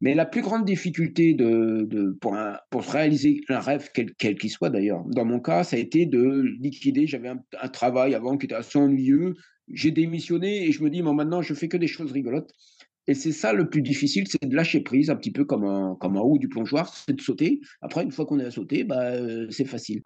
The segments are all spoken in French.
Mais la plus grande difficulté pour, réaliser un rêve, quel qu'il soit d'ailleurs, dans mon cas, ça a été de liquider. J'avais un, travail avant qui était assez ennuyeux. J'ai démissionné et je me dis, mais maintenant, je fais que des choses rigolotes. Et c'est ça le plus difficile, c'est de lâcher prise, un petit peu comme un comme haut du plongeoir, c'est de sauter. Après, une fois qu'on est à sauter, bah, euh, c'est facile.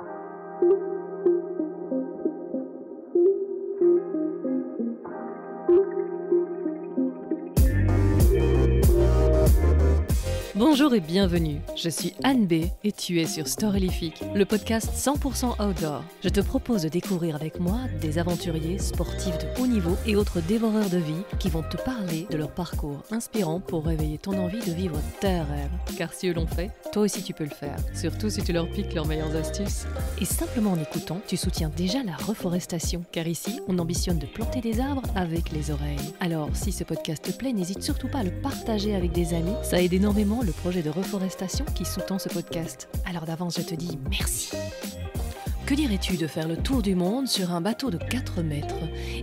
Bonjour et bienvenue, je suis Anne B et tu es sur Storylifique, le podcast 100% outdoor. Je te propose de découvrir avec moi des aventuriers, sportifs de haut niveau et autres dévoreurs de vie qui vont te parler de leur parcours inspirant pour réveiller ton envie de vivre terre rêves. Car si eux l'ont fait, toi aussi tu peux le faire, surtout si tu leur piques leurs meilleures astuces. Et simplement en écoutant, tu soutiens déjà la reforestation, car ici on ambitionne de planter des arbres avec les oreilles. Alors si ce podcast te plaît, n'hésite surtout pas à le partager avec des amis, ça aide énormément le projet de reforestation qui sous-tend ce podcast. Alors d'avance, je te dis merci. Que dirais-tu de faire le tour du monde sur un bateau de 4 mètres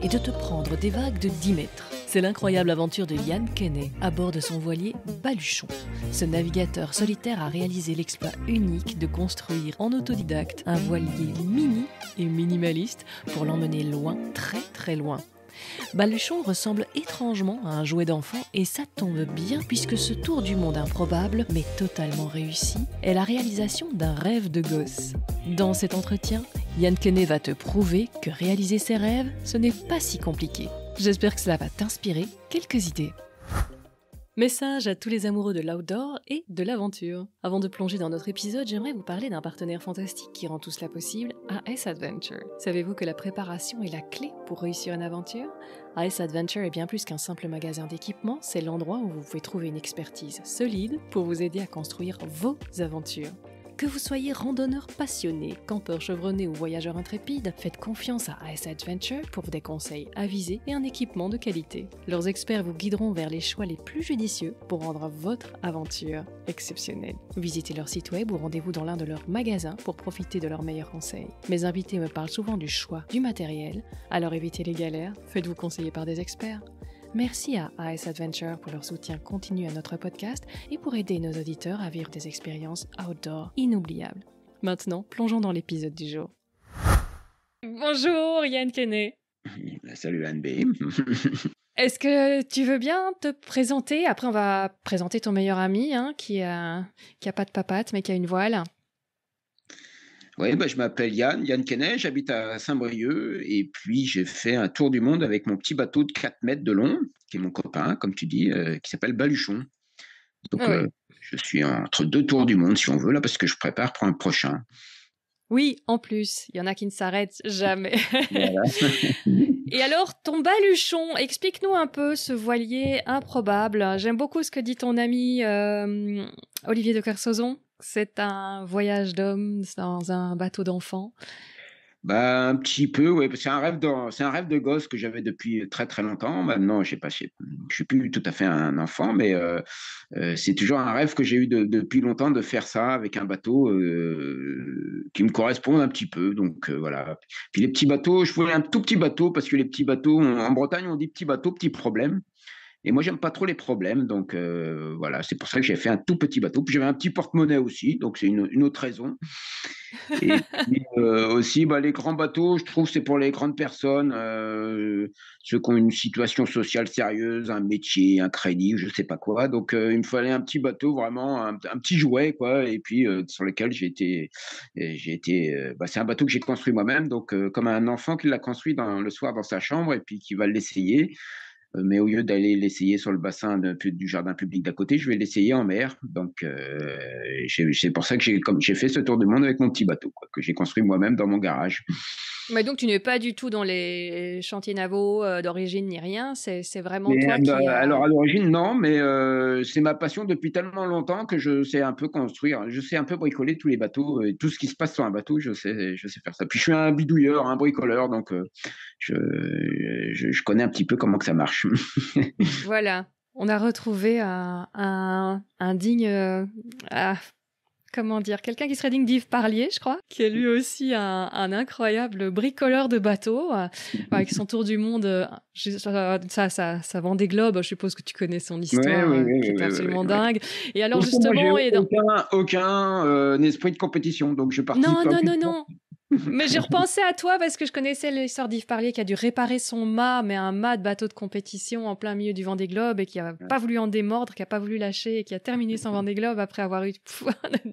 et de te prendre des vagues de 10 mètres C'est l'incroyable aventure de Yann Kenney à bord de son voilier Baluchon. Ce navigateur solitaire a réalisé l'exploit unique de construire en autodidacte un voilier mini et minimaliste pour l'emmener loin, très très loin. Baluchon ressemble étrangement à un jouet d'enfant et ça tombe bien puisque ce tour du monde improbable, mais totalement réussi, est la réalisation d'un rêve de gosse. Dans cet entretien, Yann Kenney va te prouver que réaliser ses rêves, ce n'est pas si compliqué. J'espère que cela va t'inspirer quelques idées. Message à tous les amoureux de l'outdoor et de l'aventure. Avant de plonger dans notre épisode, j'aimerais vous parler d'un partenaire fantastique qui rend tout cela possible, AS Adventure. Savez-vous que la préparation est la clé pour réussir une aventure AS Adventure est bien plus qu'un simple magasin d'équipement, c'est l'endroit où vous pouvez trouver une expertise solide pour vous aider à construire vos aventures. Que vous soyez randonneur passionné, campeur chevronné ou voyageur intrépide, faites confiance à AS Adventure pour des conseils avisés et un équipement de qualité. Leurs experts vous guideront vers les choix les plus judicieux pour rendre votre aventure exceptionnelle. Visitez leur site web ou rendez-vous dans l'un de leurs magasins pour profiter de leurs meilleurs conseils. Mes invités me parlent souvent du choix du matériel, alors évitez les galères, faites-vous conseiller par des experts. Merci à Ice Adventure pour leur soutien continu à notre podcast et pour aider nos auditeurs à vivre des expériences outdoor inoubliables. Maintenant, plongeons dans l'épisode du jour. Bonjour Yann Kenney. Bah, salut Anne B. Est-ce que tu veux bien te présenter Après, on va présenter ton meilleur ami, hein, qui a qui a pas de papate mais qui a une voile. Oui, bah, je m'appelle Yann, Yann Kenney, j'habite à Saint-Brieuc et puis j'ai fait un tour du monde avec mon petit bateau de 4 mètres de long, qui est mon copain, comme tu dis, euh, qui s'appelle Baluchon. Donc ah euh, je suis entre deux tours du monde, si on veut, là, parce que je prépare pour un prochain. Oui, en plus, il y en a qui ne s'arrêtent jamais. Et alors, ton baluchon, explique-nous un peu ce voilier improbable. J'aime beaucoup ce que dit ton ami euh, Olivier de Kersozon c'est un voyage d'homme dans un bateau d'enfant. Bah, ben, un petit peu, oui. C'est un, rêve de, un rêve de gosse que j'avais depuis très très longtemps. Maintenant, je ne suis plus tout à fait un enfant, mais euh, euh, c'est toujours un rêve que j'ai eu depuis longtemps de faire ça avec un bateau euh, qui me correspond un petit peu. Donc voilà. Puis les petits bateaux, je voulais un tout petit bateau parce que les petits bateaux, en Bretagne, on dit petit bateau, petit problème. Et moi, j'aime pas trop les problèmes, donc euh, voilà, c'est pour ça que j'ai fait un tout petit bateau. Puis j'avais un petit porte-monnaie aussi, donc c'est une, autre raison. Et euh, aussi, bah, les grands bateaux, je trouve, c'est pour les grandes personnes, euh, ceux qui ont une situation sociale sérieuse, un métier, un crédit, je sais pas quoi. Donc il me fallait un petit bateau, vraiment un, petit jouet, quoi. Et puis sur lequel j'ai été, bah, c'est un bateau que j'ai construit moi-même, donc comme un enfant qui l'a construit dans, le soir dans sa chambre et puis qui va l'essayer. Euh, mais au lieu d'aller l'essayer sur le bassin du jardin public d'à côté, je vais l'essayer en mer. Donc, euh, c'est pour ça que j'ai fait ce tour du monde avec mon petit bateau, quoi, que j'ai construit moi-même dans mon garage. Mais donc, tu n'es pas du tout dans les chantiers navaux euh, d'origine ni rien. C'est vraiment toi euh, qui. alors, à l'origine, non, mais euh, c'est ma passion depuis tellement longtemps que je sais un peu construire. Je sais un peu bricoler tous les bateaux. Et tout ce qui se passe sur un bateau, je sais, je sais faire ça. Puis, je suis un bidouilleur, un bricoleur, donc je, connais un petit peu comment que ça marche. voilà. On a retrouvé un, un, digne comment dire, quelqu'un qui serait digne d'Yves Parlier, je crois, qui est lui aussi un, incroyable bricoleur de bateaux, euh, avec son tour du monde. Euh, ça, ça, ça vend des globes, je suppose que tu connais son histoire, absolument dingue. Et alors, justement. et Aucun, euh, esprit de compétition, donc je participe. Non, non, non, non mais j'ai repensé à toi parce que je connaissais l'histoire d'Yves Parlier qui a dû réparer son mât, mais un mât de bateau de compétition en plein milieu du Vendée Globe et qui a pas voulu en démordre, qui a pas voulu lâcher et qui a terminé son Vendée Globe après avoir eu.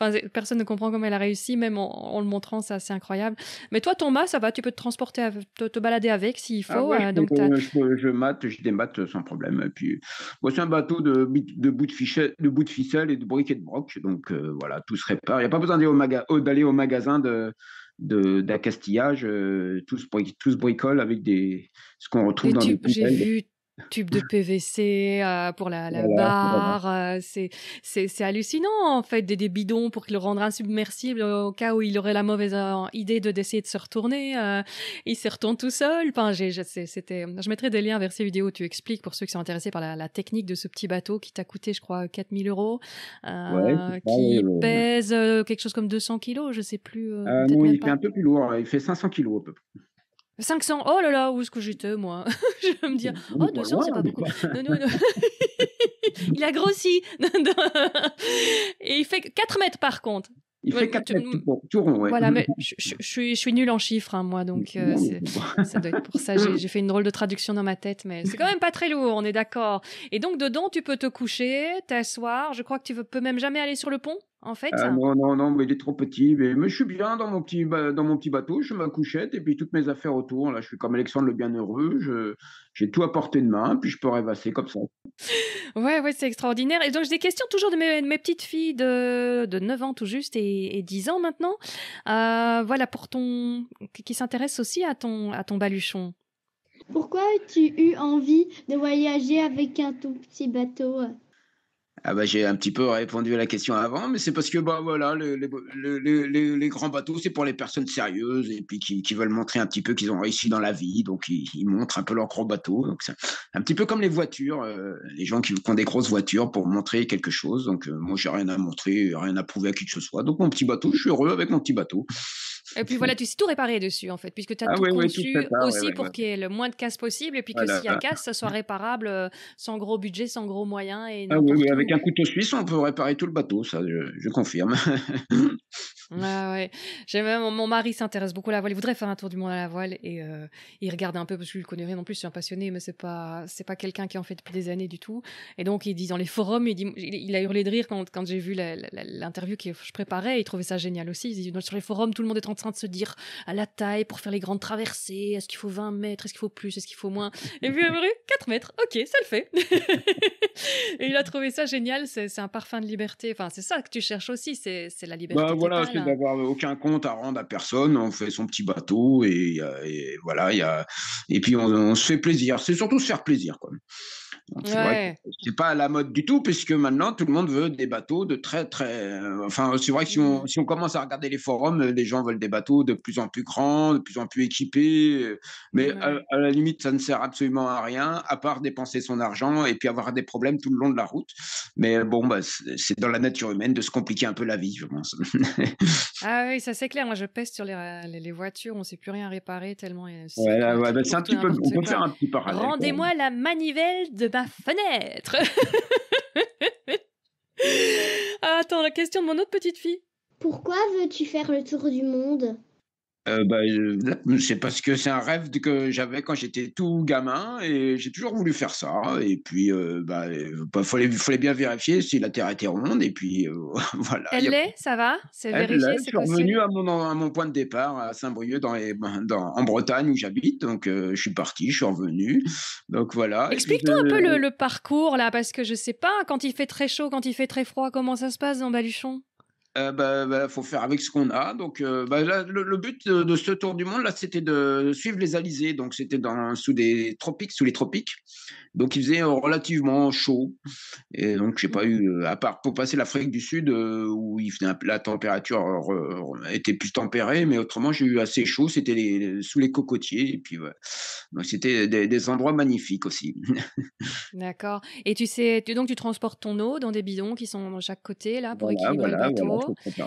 enfin, personne ne comprend comment elle a réussi, même en, le montrant, c'est assez incroyable. Mais toi, ton mât, ça va, tu peux te transporter, te, balader avec s'il ah faut. Euh, donc je, mate, je démate sans problème. puis, c'est un bateau de, de bout de, ficelle, de bout de ficelle et de briquet de broc, donc euh, voilà, tout se répare. Il n'y a pas besoin d'aller au, euh, au magasin de d'accastillage, tous, euh, tous bricolent avec des, ce qu'on retrouve dans les tube de PVC euh, pour la, barre. Euh, c'est hallucinant, en fait, des, bidons pour qu'il le rendre insubmersible au cas où il aurait la mauvaise euh, idée de d'essayer de se retourner. il se retourne tout seul. c'était... Je mettrai des liens vers ces vidéos, tu expliques, pour ceux qui sont intéressés par la, technique de ce petit bateau qui t'a coûté, je crois, 4000 euros, qui pèse quelque chose comme 200 kilos, je sais plus. non, il fait un peu plus lourd. Il fait 500 kilos, à peu près. 500, oh là là, où est-ce que j'étais, moi Je vais me dire, oh, 200, c'est pas beaucoup. Non, non, il a grossi. Et il fait 4 mètres, par contre. Il fait 4 mètres tout, rond, ouais. Voilà, mais je, suis, je suis nulle en chiffres, hein, moi, donc euh, ça doit être pour ça. J'ai fait une drôle de traduction dans ma tête, mais c'est quand même pas très lourd, on est d'accord. Et donc, dedans, tu peux te coucher, t'asseoir. Je crois que tu peux même jamais aller sur le pont fait ah, Non, non, mais il est trop petit. Mais, je suis bien dans mon petit, dans mon petit bateau, je ma couchette et puis toutes mes affaires autour. Là, je suis comme Alexandre le Bienheureux, j'ai tout à portée de main, puis je peux rêvasser comme ça. ouais, ouais, c'est extraordinaire. Et donc, j'ai des questions toujours de mes, petites filles de, de, 9 ans tout juste et, et 10 ans maintenant. Euh, voilà, pour ton. qui s'intéresse aussi à ton, à ton baluchon. Pourquoi as-tu eu envie de voyager avec un tout petit bateau ah bah, j'ai un petit peu répondu à la question avant, mais c'est parce que bah voilà, les, les, les, grands bateaux, c'est pour les personnes sérieuses et puis qui, qui veulent montrer un petit peu qu'ils ont réussi dans la vie, donc ils, montrent un peu leurs gros bateaux. Donc c'est un petit peu comme les voitures, euh, les gens qui, ont des grosses voitures pour montrer quelque chose. Donc euh, moi j'ai rien à montrer, rien à prouver à qui que ce soit. Donc mon petit bateau, je suis heureux avec mon petit bateau. Et puis voilà, tu sais tout réparer dessus, en fait, puisque tu as ah tout conçu ah aussi pour qu'il y ait le moins de casse possible, et puis que s'il y a ah. casse, ça soit réparable euh, sans gros budget, sans gros moyens. Et ah oui, avec un couteau suisse, on peut réparer tout le bateau, ça, je, confirme. ah ouais. Même, mon mari s'intéresse beaucoup à la voile. Il voudrait faire un tour du monde à la voile et euh, il regarde un peu parce que je le connais rien non plus. Je suis un passionné, mais c'est pas c'est pas quelqu'un qui en fait depuis des années du tout. Et donc il dit dans les forums, il, a hurlé de rire quand, quand j'ai vu l'interview que je préparais. Il trouvait ça génial aussi. Il dit, sur les forums, tout le monde est en train de se dire à la taille pour faire les grandes traversées, est-ce qu'il faut 20 mètres, est-ce qu'il faut plus, est-ce qu'il faut moins. Et puis 4 mètres, ok, ça le fait. et il a trouvé ça génial, c'est un parfum de liberté. Enfin, c'est ça que tu cherches aussi, c'est la liberté. Bah, voilà, c'est d'avoir aucun compte à rendre à personne, on fait son petit bateau et, euh, voilà, et puis on, se fait plaisir. C'est surtout se faire plaisir, quoi. C'est pas à la mode du tout, puisque maintenant tout le monde veut des bateaux de très très. Euh, enfin, c'est vrai que si on, mmh. si on, commence à regarder les forums, euh, les gens veulent des bateaux de plus en plus grands, de plus en plus équipés. Euh, mais à, la limite, ça ne sert absolument à rien, à part dépenser son argent et puis avoir des problèmes tout le long de la route. Mais bon, bah, c'est dans la nature humaine de se compliquer un peu la vie, je pense. ah oui, ça c'est clair. Moi, je pèse sur les, les, voitures, on ne sait plus rien réparer tellement. Ouais, ouais bah, c'est un petit peu. On peut faire un petit parallèle. Rendez-moi la manivelle de ma fenêtre Attends, la question de mon autre petite fille. Pourquoi veux-tu faire le tour du monde euh, bah, c'est parce que c'est un rêve que j'avais quand j'étais tout gamin et j'ai toujours voulu faire ça. Et puis, euh, bah, bah, fallait, fallait, bien vérifier si la Terre était ronde. Et puis, euh, voilà. Elle l'est, ça va C'est vérifié, Je suis revenu à mon, à mon point de départ, à Saint-Brieuc, dans, dans en Bretagne où j'habite. Donc, je suis parti, je suis revenu. Donc, voilà. explique toi un peu le, parcours, là, parce que je sais pas, quand il fait très chaud, quand il fait très froid, comment ça se passe dans Baluchon il euh, bah, bah, faut faire avec ce qu'on a. Donc, euh, bah, le, but de, ce tour du monde, là, c'était de suivre les alizés. Donc, c'était dans, sous des tropiques, sous les tropiques. Donc, il faisait euh, relativement chaud. Et donc, j'ai pas eu, à part pour passer l'Afrique du Sud, où il, la température était plus tempérée, mais autrement, j'ai eu assez chaud. C'était les, sous les cocotiers. Et puis, Donc, c'était des, endroits magnifiques aussi. D'accord. Et tu sais, tu, donc, tu transportes ton eau dans des bidons qui sont de chaque côté, là, pour équilibrer le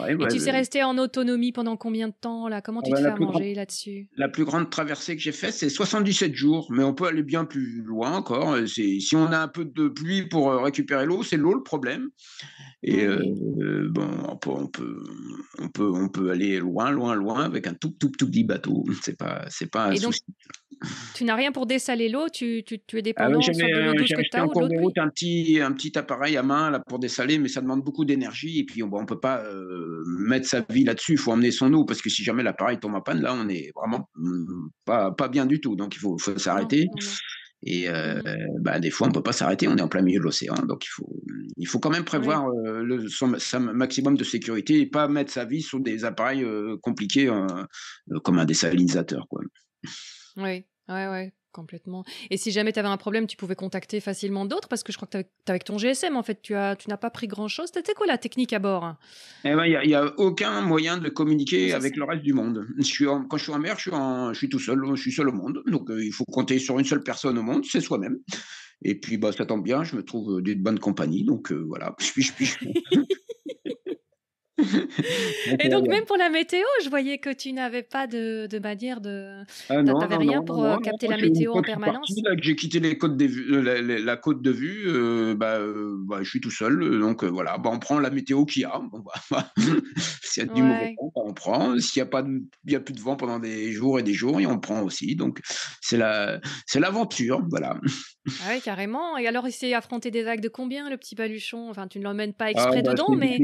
et tu sais rester en autonomie pendant combien de temps là Comment tu ah te bah, fais à manger là-dessus La plus grande traversée que j'ai faite, c'est 77 jours, mais on peut aller bien plus loin encore. Euh, si on a un peu de pluie pour euh, récupérer l'eau, c'est l'eau le problème. Et euh, bon, on peut, on peut, on peut, aller loin, loin, loin avec un tout, tout, tout petit bateau. C'est pas, c'est pas. Un tu n'as rien pour dessaler l'eau, tu, es ah dépendant de cours route un petit, appareil à main là, pour dessaler, mais ça demande beaucoup d'énergie et puis on ne peut pas euh, mettre sa vie là-dessus, il faut emmener son eau parce que si jamais l'appareil tombe à panne, là on est vraiment mm, pas, bien du tout, donc il faut, s'arrêter. Et euh, mm. bah, des fois, on ne peut pas s'arrêter, on est en plein milieu de l'océan. Donc, il faut, quand même prévoir euh, le, son, maximum de sécurité et pas mettre sa vie sur des appareils compliqués comme un dessalinisateur Quoi. Oui, ouais, ouais, complètement. Et si jamais tu avais un problème, tu pouvais contacter facilement d'autres parce que je crois que tu avec ton GSM en fait, tu as tu n'as pas pris grand-chose. C'était quoi la technique à bord eh ben, Il n'y a, aucun moyen de communiquer avec le reste du monde. suis quand je suis en mer, je suis, tout seul, je suis seul au monde. Donc euh, il faut compter sur une seule personne au monde, c'est soi-même. Et puis bah ça tombe bien, je me trouve euh, des bonnes compagnies, donc euh, voilà. Je suis, je puis et donc, même pour la météo, je voyais que tu n'avais pas de, manière de. Ah tu n'avais rien pour euh, capter la météo en permanence. que j'ai quitté les côtes euh, la, côte de vue, euh, bah, bah, je suis tout seul, donc voilà, bah, on prend la météo qu'il y a. Si S'il y a du on prend. S'il n'y a pas, a plus de vent pendant des jours et des jours, et on prend aussi. Donc c'est la, c'est l'aventure, voilà. Ah oui, carrément. Et alors, il s'est affronté des vagues de combien, le petit paluchon Enfin, tu ne l'emmènes pas ah, exprès bah, dedans, mais.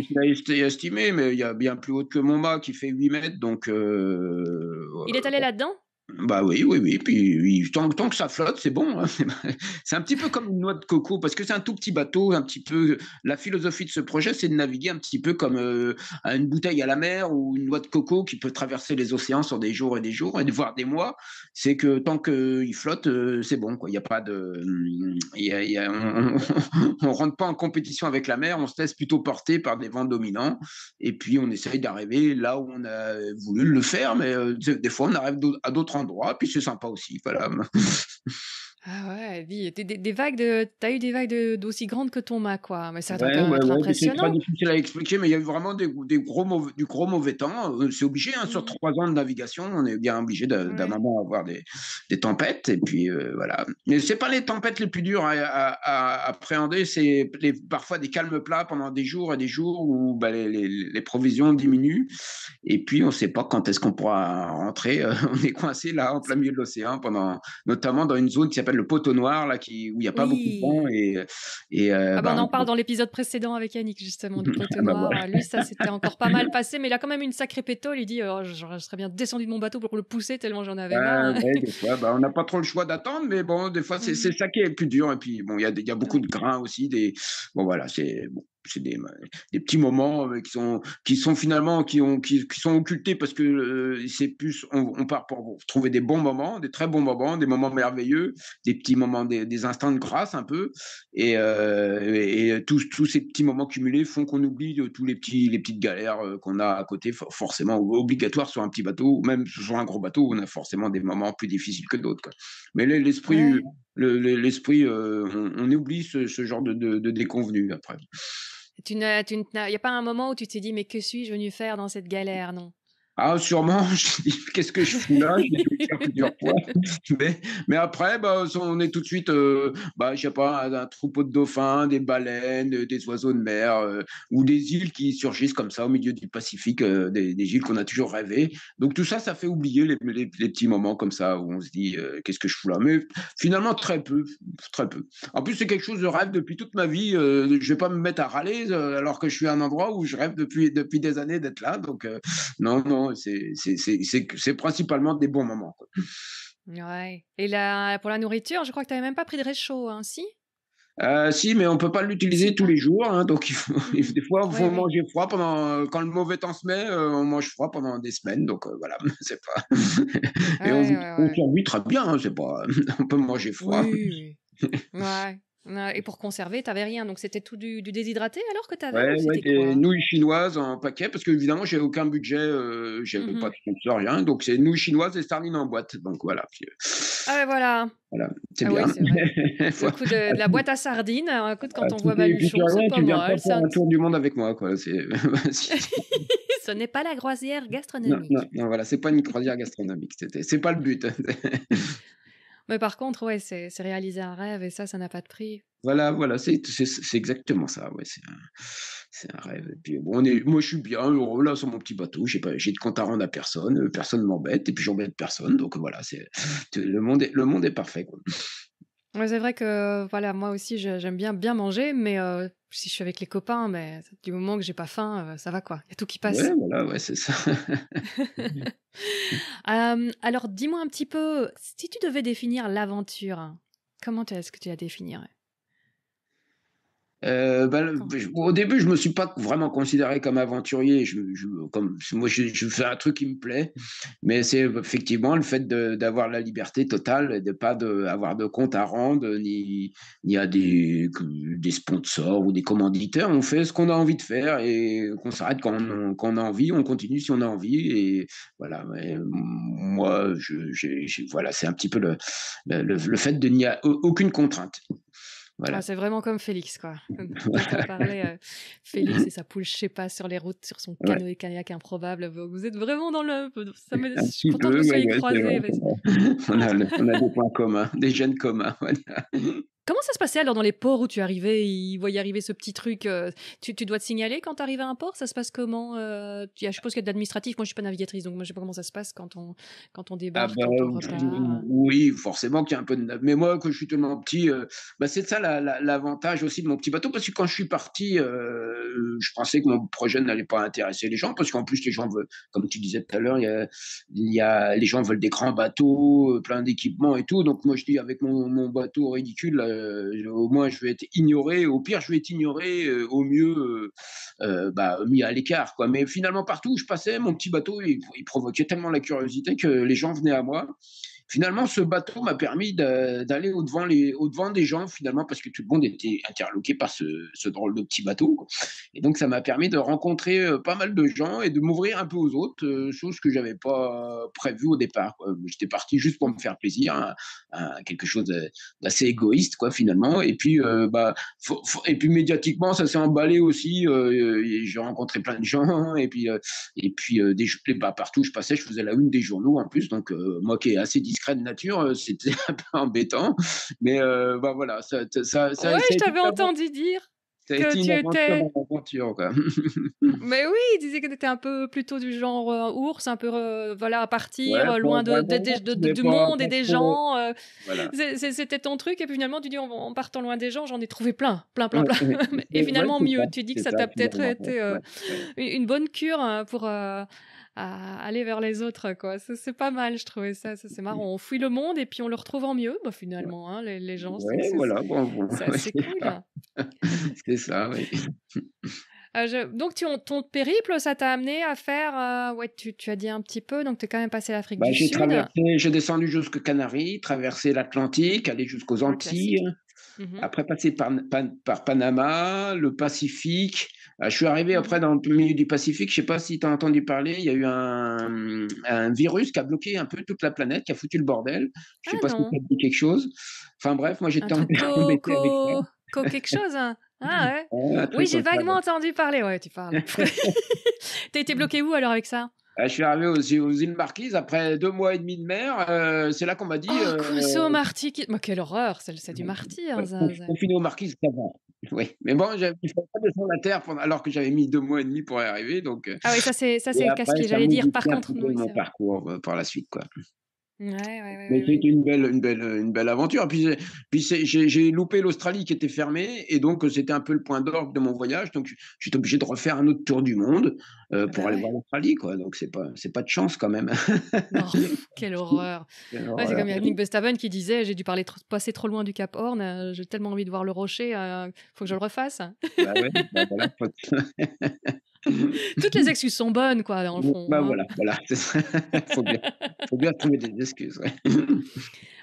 C'est estimé, mais il y a bien plus haut que mon mât qui fait 8 mètres, donc. Euh, il est allé là-dedans bah oui, oui, oui. Puis tant, tant, que ça flotte, c'est bon. Hein. c'est un petit peu comme une noix de coco, parce que c'est un tout petit bateau, un petit peu. La philosophie de ce projet, c'est de naviguer un petit peu comme euh, une bouteille à la mer ou une noix de coco qui peut traverser les océans sur des jours et des jours, et de voir des mois. C'est que tant qu'il euh, flotte, euh, c'est bon. Il n'y a pas de. Mm, on ne rentre pas en compétition avec la mer, on se laisse plutôt porter par des vents dominants, et puis on essaye d'arriver là où on a voulu le faire, mais des fois on arrive à d'autres endroit, puis c'est sympa aussi. Voilà. Ah ouais, des, vagues de, t'as eu des vagues d'aussi grandes que ton mât, quoi. Mais ça C'est pas difficile à expliquer, mais il y a eu vraiment des, gros du gros mauvais temps. Euh, c'est obligé, hein, sur mmh. trois ans de navigation, on est bien obligé d'un moment avoir des, tempêtes. Et puis euh, voilà. Mais c'est pas les tempêtes les plus dures à, appréhender. C'est parfois des calmes plats pendant des jours et des jours où ben, les, provisions diminuent. Et puis on sait pas quand est-ce qu'on pourra rentrer. on est coincé là, en plein milieu de l'océan, pendant notamment dans une zone qui s'appelle le poteau noir, là, qui, où il n'y a pas beaucoup de vent. Et, et, euh, ah bah, on bah, en parle dans l'épisode précédent avec Yannick, justement, du ah bah, poteau noir. Lui, ça s'était encore pas mal passé, mais il a quand même une sacrée pétole. Il dit oh, je, serais bien descendu de mon bateau pour le pousser tellement j'en avais ah, on n'a pas trop le choix d'attendre, mais bon, des fois, c'est mmh. ça qui est plus dur. Et puis, bon, il y a, y a, beaucoup de grains aussi. Des... Bon, voilà, c'est c'est des, petits moments euh, qui sont qui sont finalement qui ont qui, sont occultés parce que euh, c'est plus on, part pour trouver des bons moments, des très bons moments, des moments merveilleux, des petits moments, des, instants de grâce un peu, euh, et, et tous tous ces petits moments cumulés font qu'on oublie tous les petits les petites galères qu'on a à côté forcément obligatoire sur un petit bateau même sur un gros bateau on a forcément des moments plus difficiles que d'autres. Mais l'esprit l'esprit, euh, on, oublie ce, genre de, de, de déconvenu après. Il n'y a pas un moment où tu t'es dit, mais que suis-je venu faire dans cette galère, non ah, sûrement, je dis, qu'est-ce que je fous là Mais, après, bah, on est tout de suite, euh, bah, je sais pas, un, troupeau de dauphins, des baleines, euh, des oiseaux de mer, euh, ou des îles qui surgissent comme ça au milieu du Pacifique, des, îles qu'on a toujours rêvé. Donc tout ça, ça fait oublier les, petits moments comme ça où on se dit, qu'est-ce que je fous là Mais finalement, très peu, très peu. En plus, c'est quelque chose de rêve depuis toute ma vie. je je vais pas me mettre à râler alors que je suis à un endroit où je rêve depuis, depuis des années d'être là. Donc non, non c'est principalement des bons moments. Ouais. Et là, pour la nourriture, je crois que tu n'avais même pas pris de réchaud, hein, si euh, si, mais on peut pas l'utiliser tous les jours, hein, donc il mm-hmm. des fois on faut manger froid pendant euh, quand le mauvais temps se met, euh, on mange froid pendant des semaines, donc voilà, c'est pas. Et on, très bien, hein, pas, on peut manger froid. Oui, oui. Ah, et pour conserver, tu n'avais rien. Donc c'était tout du, déshydraté alors que tu avais… ouais, des nouilles chinoises en paquet parce que évidemment j'avais aucun budget, euh, j'avais mmh pas de sponsor, rien. Donc c'est nouilles chinoises et sardines en boîte. Donc voilà. Euh, ah voilà. Voilà, c'est ah bien. coup de, la boîte à sardines, hein, Écoute, quand ah, on voit Baluchon, c'est pas tu viens faire un tour du monde avec moi, quoi. Ce n'est pas la croisière gastronomique. Non, voilà, c'est pas une croisière gastronomique. C'est pas le but. Mais par contre, ouais, c'est réaliser un rêve et ça, ça n'a pas de prix. Voilà, voilà, c'est exactement ça. Ouais, c'est un, rêve. puis, bon, on est, moi, je suis bien heureux là sur mon petit bateau. J'ai de compte à rendre à personne. Personne m'embête et puis j'embête personne. Donc voilà, c'est le monde est, le monde est parfait. Quoi. Ouais, c'est vrai que voilà, moi aussi j'aime bien bien manger, mais euh, si je suis avec les copains, mais du moment que j'ai pas faim, euh, ça va quoi. Il y a tout qui passe. c'est ça. Euh, alors, dis-moi un petit peu, si tu devais définir l'aventure, comment est-ce que tu la définirais euh, ben, au début, je me suis pas vraiment considéré comme aventurier. Je, comme, moi, je, fais un truc qui me plaît, mais c'est effectivement le fait d'avoir la liberté totale et de pas de, avoir de compte à rendre, ni, ni à des, des sponsors ou des commanditaires. On fait ce qu'on a envie de faire et qu'on s'arrête quand, on a envie, on continue si on a envie. Et voilà, moi, je, voilà c'est un petit peu le, le, fait de n'y a aucune contrainte. Ah, c'est vraiment comme Félix, quoi. Quand on parlait, euh, Félix et sa poule, je sais pas, sur les routes, sur son canoë ouais. kayak improbable. Vous êtes vraiment dans le. Ça Je suis content que vous soyez croisés. on, a des points communs, des gènes communs. Comment ça se passait alors dans les ports où tu arrivais Il voyait arriver ce petit truc. Euh, tu, dois te signaler quand tu arrives à un port Ça se passe comment euh, Je suppose qu'il y a de l'administratif. Moi, je suis pas navigatrice, donc moi, je sais pas comment ça se passe quand on, quand on ah débarque. Bah, oui, forcément qu'il y a un peu de. Mais moi, quand je suis tellement petit, euh, bah, c'est ça l'avantage aussi de mon petit bateau, parce que quand je suis parti, euh, je pensais que mon projet n'allait pas intéresser les gens, parce qu'en plus, les gens veulent, comme tu disais tout à l'heure, il, y a, les gens veulent des grands bateaux, euh, plein d'équipements et tout. Donc, moi, je dis, avec mon, bateau ridicule, euh, au moins, je vais être ignoré. Au pire, je vais être ignoré. au mieux, bah, mis à l'écart. Quoi. Mais finalement, partout où je passais, mon petit bateau, il provoquait tellement la curiosité que les gens venaient à moi. Finalement, ce bateau m'a permis d'aller au-devant des gens, finalement, parce que tout le monde était interloqué par ce, drôle de petit bateau. Et donc, ça m'a permis de rencontrer euh, pas mal de gens et de m'ouvrir un peu aux autres, euh, chose que j'avais pas prévue au départ. J'étais parti juste pour me faire plaisir, hein, quelque chose d'assez égoïste, quoi, finalement. Et puis, euh, bah, et puis médiatiquement, ça s'est emballé aussi. j'ai rencontré plein de gens, hein, et puis, et puis des, bah, partout où je passais, je faisais la une des journaux en plus. Donc, moi qui est assez discret de nature, euh, c'était un peu embêtant. Mais euh, bah, voilà, ça. je t'avais entendu dire. que tu étais. Mais oui, il disait que tu étais un peu plutôt du genre euh, ours, un peu voilà, à partir, loin de, du monde et des gens. C'était ton truc. Et puis finalement, tu dis en, partant loin des gens, j'en ai trouvé plein, plein, plein, plein. et finalement, mieux. tu dis que ça t'a peut-être été une bonne cure hein, pour à aller vers les autres, quoi. C'est pas mal, je trouvais ça, ça c'est marrant. On fouille le monde et puis on le retrouve en mieux, bah, finalement, hein, les, gens. c'est voilà, c'est cool. c'est ça, oui. Euh, donc tu, ton périple, ça t'a amené à faire, euh, ouais, tu, tu, as dit un petit peu, donc tu es quand même passé l'Afrique bah, du Sud. J'ai descendu jusqu'aux Canaries, traversé l'Atlantique, allé jusqu'aux Antilles, Mmh après, passer par, Panama, le Pacifique. Ah, je suis arrivé après dans le milieu du Pacifique. Je sais pas si tu as entendu parler. Il y a eu un, virus qui a bloqué un peu toute la planète, qui a foutu le bordel. Je sais ah, pas si tu as dit quelque chose. Enfin bref, moi j'étais embêté avec quelque chose hein. ah, ouais. oui, j'ai vaguement entendu parler. Ouais, tu parles. T'as été bloqué où alors avec ça eh, je suis arrivé aux, îles Marquises après deux mois et demi de mer. Euh, c'est là qu'on m'a dit. Oh, euh, qui. quelle horreur, c'est du mm. martyr. Confiné hein, aux Marquises avant. Oui, mais bon, je ne fallait pas descendre la terre alors que j'avais mis deux mois et demi pour y arriver. Donc, euh, ah oui, ça c'est ça c'est ce que j'allais dire. Par contre, nous, mon parcours euh, par la suite, quoi c'était une belle, une belle, une belle aventure. Puis, puis j'ai loupé l'Australie qui était fermée et donc euh, c'était un peu le point d'orgue de mon voyage. Donc j'étais obligé de refaire un autre tour du monde euh, ah pour bah aller voir l'Australie, quoi. Donc c'est pas, c'est pas de chance quand même. Oh, quelle horreur. c'est comme Yannick Bestaven qui disait j'ai dû parler passer trop loin du Cap Horn. Euh, j'ai tellement envie de voir le rocher, faut que je le refasse. bah bah, Toutes les excuses sont bonnes, quoi, dans le fond. Bah hein. voilà, voilà. faut, bien, faut bien trouver des excuses.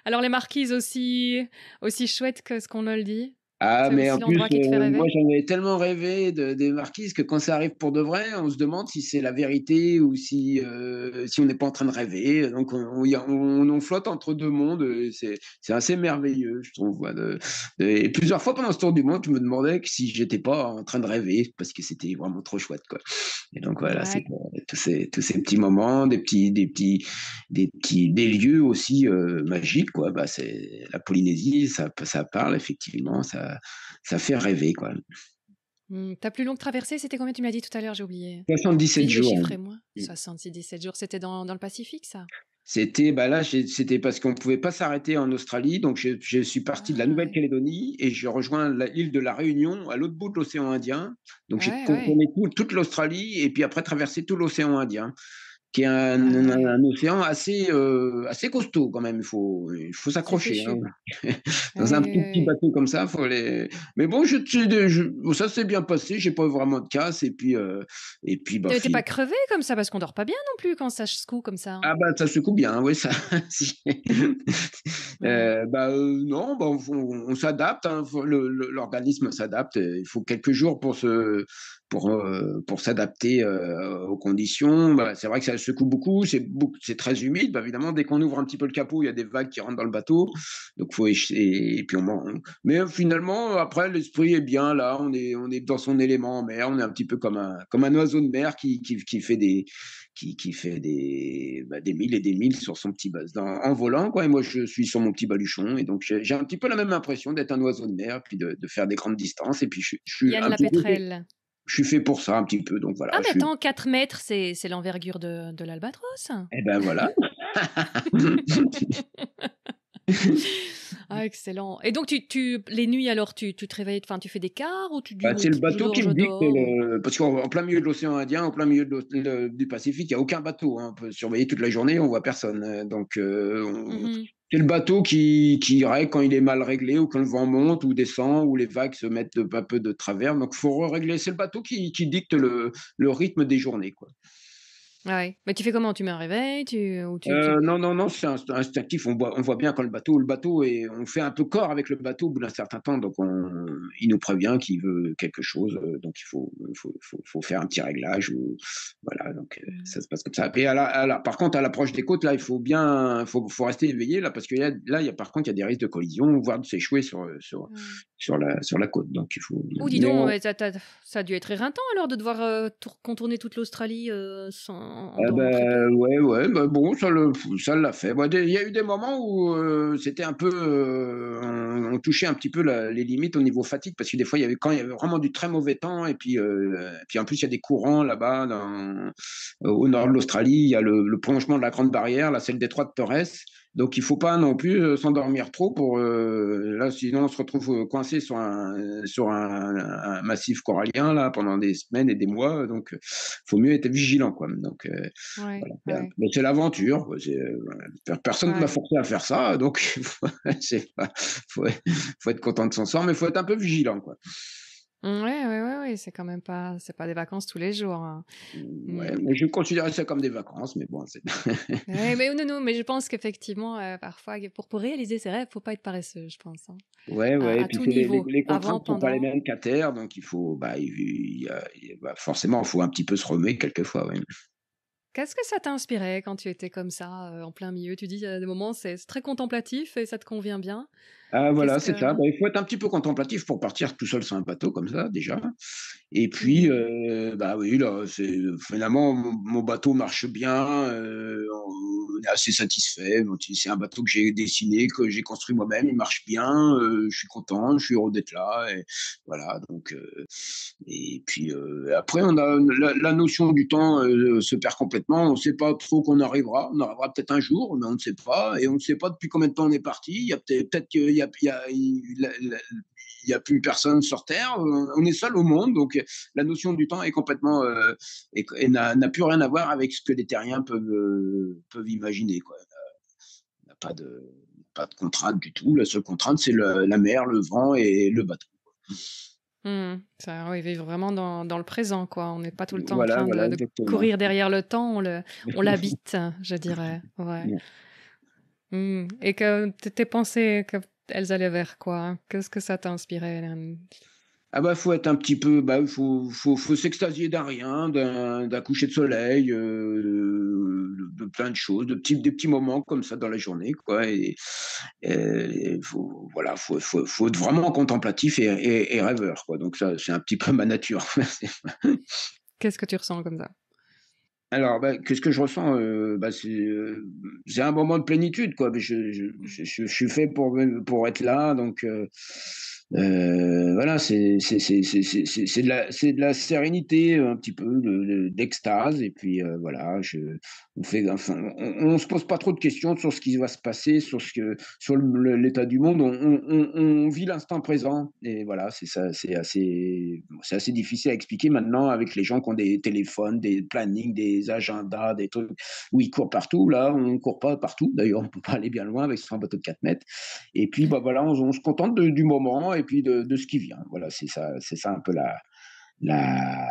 Alors les marquises aussi, aussi chouettes que ce qu'on le dit. Ah, mais en plus, euh, moi j'en tellement rêvé de, des marquises que quand ça arrive pour de vrai, on se demande si c'est la vérité ou si, euh, si on n'est pas en train de rêver. Donc on, on, on flotte entre deux mondes. C'est assez merveilleux, je trouve. et plusieurs fois pendant ce tour du monde, je me demandais si j'étais pas en train de rêver parce que c'était vraiment trop chouette. Quoi. Et donc voilà, c'est euh, tous, ces, tous ces petits moments, des petits, des petits, des petits, des lieux aussi magiques. Quoi. Bah, c'est la Polynésie, ça, ça parle effectivement. Ça, ça fait rêver, quoi. tu mmh, ta plus longue traversée, c'était combien Tu m'as dit tout à l'heure, j'ai oublié. 77 jours. 77 jours, c'était dans, le Pacifique, ça c'était bah là, c'était parce qu'on ne pouvait pas s'arrêter en Australie, donc je, je suis parti de la ah. Nouvelle-Calédonie et je rejoins l'île de la Réunion à l'autre bout de l'océan Indien. Donc j'ai contourné toute l'Australie et puis après traversé tout l'océan Indien qui est un, ah océan assez, euh, assez costaud quand même. Il faut, il faut s'accrocher. Hein. Dans un petit bateau comme ça, faut les. Mais bon, je, ça s'est bien passé. J'ai pas eu vraiment de casse et puis euh, et puis bah. T'es pas crevé comme ça parce qu'on dort pas bien non plus quand ça se secoue comme ça. Hein. Ah bah ça secoue bien, oui ça. Euh, bah non, bah, on, s'adapte. Hein. L'organisme s'adapte. Il faut quelques jours pour se pour pour s'adapter aux conditions. Bah, c'est vrai que ça secoue beaucoup, c'est, c'est très humide. Bah, évidemment, dès qu'on ouvre un petit peu le capot, il y a des vagues qui rentrent dans le bateau. Donc, faut et, puis on, Mais euh, finalement, après, l'esprit est bien là. On est, on est dans son élément en mer. On est un petit peu comme un, comme un oiseau de mer qui, qui, qui fait des, qui, qui fait des, bah, des milles et des milles sur son petit dans, en volant. Quoi. Et moi, je suis sur mon petit baluchon. Et donc, j'ai, un petit peu la même impression d'être un oiseau de mer, puis de, faire des grandes distances. Et puis, je, suis je suis fait pour ça un petit peu. Donc voilà. Ah, mais attends, 4 mètres, c'est, l'envergure de, l'albatros. Eh ben voilà. Ah, excellent. Et donc, tu, tu, les nuits, alors, tu, tu te réveilles, enfin, tu fais des quarts ou tu bah, C'est le bateau qui me dit Parce qu'en plein milieu de l'océan Indien, en plein milieu du Pacifique, il n'y a aucun bateau. Hein. On peut surveiller toute la journée, on voit personne. Euh, donc, euh, mmh c'est le bateau qui, qui règle quand il est mal réglé ou quand le vent monte ou descend ou les vagues se mettent pas peu de travers. Donc, il faut régler. C'est le bateau qui, qui dicte le, le rythme des journées. Quoi ouais. Mais tu fais comment Tu mets un réveil tu, euh, Non, non, non, c'est instinctif. On voit, on voit bien quand le bateau, le bateau, et on fait un peu corps avec le bateau au bout d'un certain temps. Donc, on, il nous prévient qu'il veut quelque chose. Euh, donc, il faut, faut, faut faire un petit réglage. Ou, voilà, donc euh, mmh. ça se passe comme ça. Et par contre, à l'approche des côtes, là, il faut bien faut, faut rester éveillé, là, parce que là, y a, par contre, il y a des risques de collision, voire de s'échouer sur, sur, mmh. sur, la, sur la côte. Donc, il faut. Ou dis donc, ça, a dû être éreintant alors de devoir contourner toute l'Australie sans eh ben, euh, ouais, ouais, ben bon, ça l'a fait. Il y a eu des moments où euh, c'était un peu, euh, on, touchait un petit peu les limites au niveau fatigue, parce que des fois, il y avait quand il y avait vraiment du très mauvais temps, et puis, puis en plus, il y a des courants là-bas, au nord de l'Australie, il y a le, le, prolongement de la Grande Barrière, là, c'est le détroit de Torres. Donc il ne faut pas non plus euh, s'endormir trop pour euh, là sinon on se retrouve euh, coincé sur un sur un, massif corallien là pendant des semaines et des mois donc faut mieux être vigilant quoi donc mais c'est l'aventure personne ne m'a forcé à faire ça donc faut, faut, faut être content de son sort mais faut être un peu vigilant quoi. Oui, oui, oui, ouais, c'est quand même pas, c'est pas des vacances tous les jours. Hein. Ouais, mm. mais je considère ça comme des vacances, mais bon, c'est. mais non, non, mais je pense qu'effectivement, euh, parfois, pour, pour réaliser ses rêves, faut pas être paresseux, je pense. Hein. Ouais, ouais, les, les, les, sont pas les mêmes qu'à terre, donc il faut, bah, il, euh, bah, forcément, il faut un petit peu se remuer quelquefois, ouais. Qu'est-ce que ça inspiré quand tu étais comme ça, euh, en plein milieu Tu dis, il y a des moments, c'est très contemplatif et ça te convient bien. Ah voilà, c'est ça. Bah, il faut être un petit peu contemplatif pour partir tout seul sur un bateau comme ça déjà. Et puis, mmh. euh, bah oui, là, finalement, mon, bateau marche bien, euh, on est assez satisfait. C'est un bateau que j'ai dessiné, que j'ai construit moi-même, il marche bien, je suis content, je suis heureux d'être là. Et voilà, donc. et puis après, on a la, notion du temps se perd complètement. On ne sait pas trop qu'on arrivera. On arrivera peut-être un jour, mais on ne sait pas. Et on ne sait pas depuis combien de temps on est parti. Il y a peut-être peut être n'y a, y a, plus personne sur Terre, euh, on est seul au monde, donc la notion du temps est complètement et, euh, n'a, plus rien à voir avec ce que les Terriens peuvent, euh, peuvent imaginer. Quoi. a pas de, pas de contrainte du tout. La seule contrainte, c'est la mer, le vent et le bateau. Hmm. ça, vraiment dans, dans, le présent, quoi. On n'est pas tout le temps en train de, courir derrière le temps, on, le, on l'habite, je dirais. Ouais. Hmm. Et que tes pensées, que elles allaient vers quoi hein? Qu'est-ce que ça t'a inspiré ah bah faut être un petit peu bah faut faut, faut s'extasier d'un rien d'un coucher de soleil euh, de, plein de choses de petits des petits moments comme ça dans la journée quoi et, faut, voilà faut, faut, faut être vraiment contemplatif et, et rêveur quoi donc ça c'est un petit peu ma nature qu'est-ce que tu ressens comme ça alors, bah, qu'est-ce que je ressens euh, bah, euh, c'est, un moment de plénitude, quoi. Je, je, je, suis fait pour, pour être là, donc euh, euh, voilà, c'est de, la, de la sérénité, un petit peu d'extase. et puis euh, voilà, je, on enfin, on ne se pose pas trop de questions sur ce qui va se passer, sur, ce sur l'état du monde. On, vit l'instant présent. Et voilà, c'est assez, assez difficile à expliquer maintenant avec les gens qui ont des téléphones, des plannings, des agendas, des trucs où ils courent partout. Là, on ne court pas partout. D'ailleurs, on ne peut pas aller bien loin avec un bateau de 4 mètres. Et puis, bah, voilà, on, se contente du moment et puis de, ce qui vient. Voilà, c'est ça, un peu la, la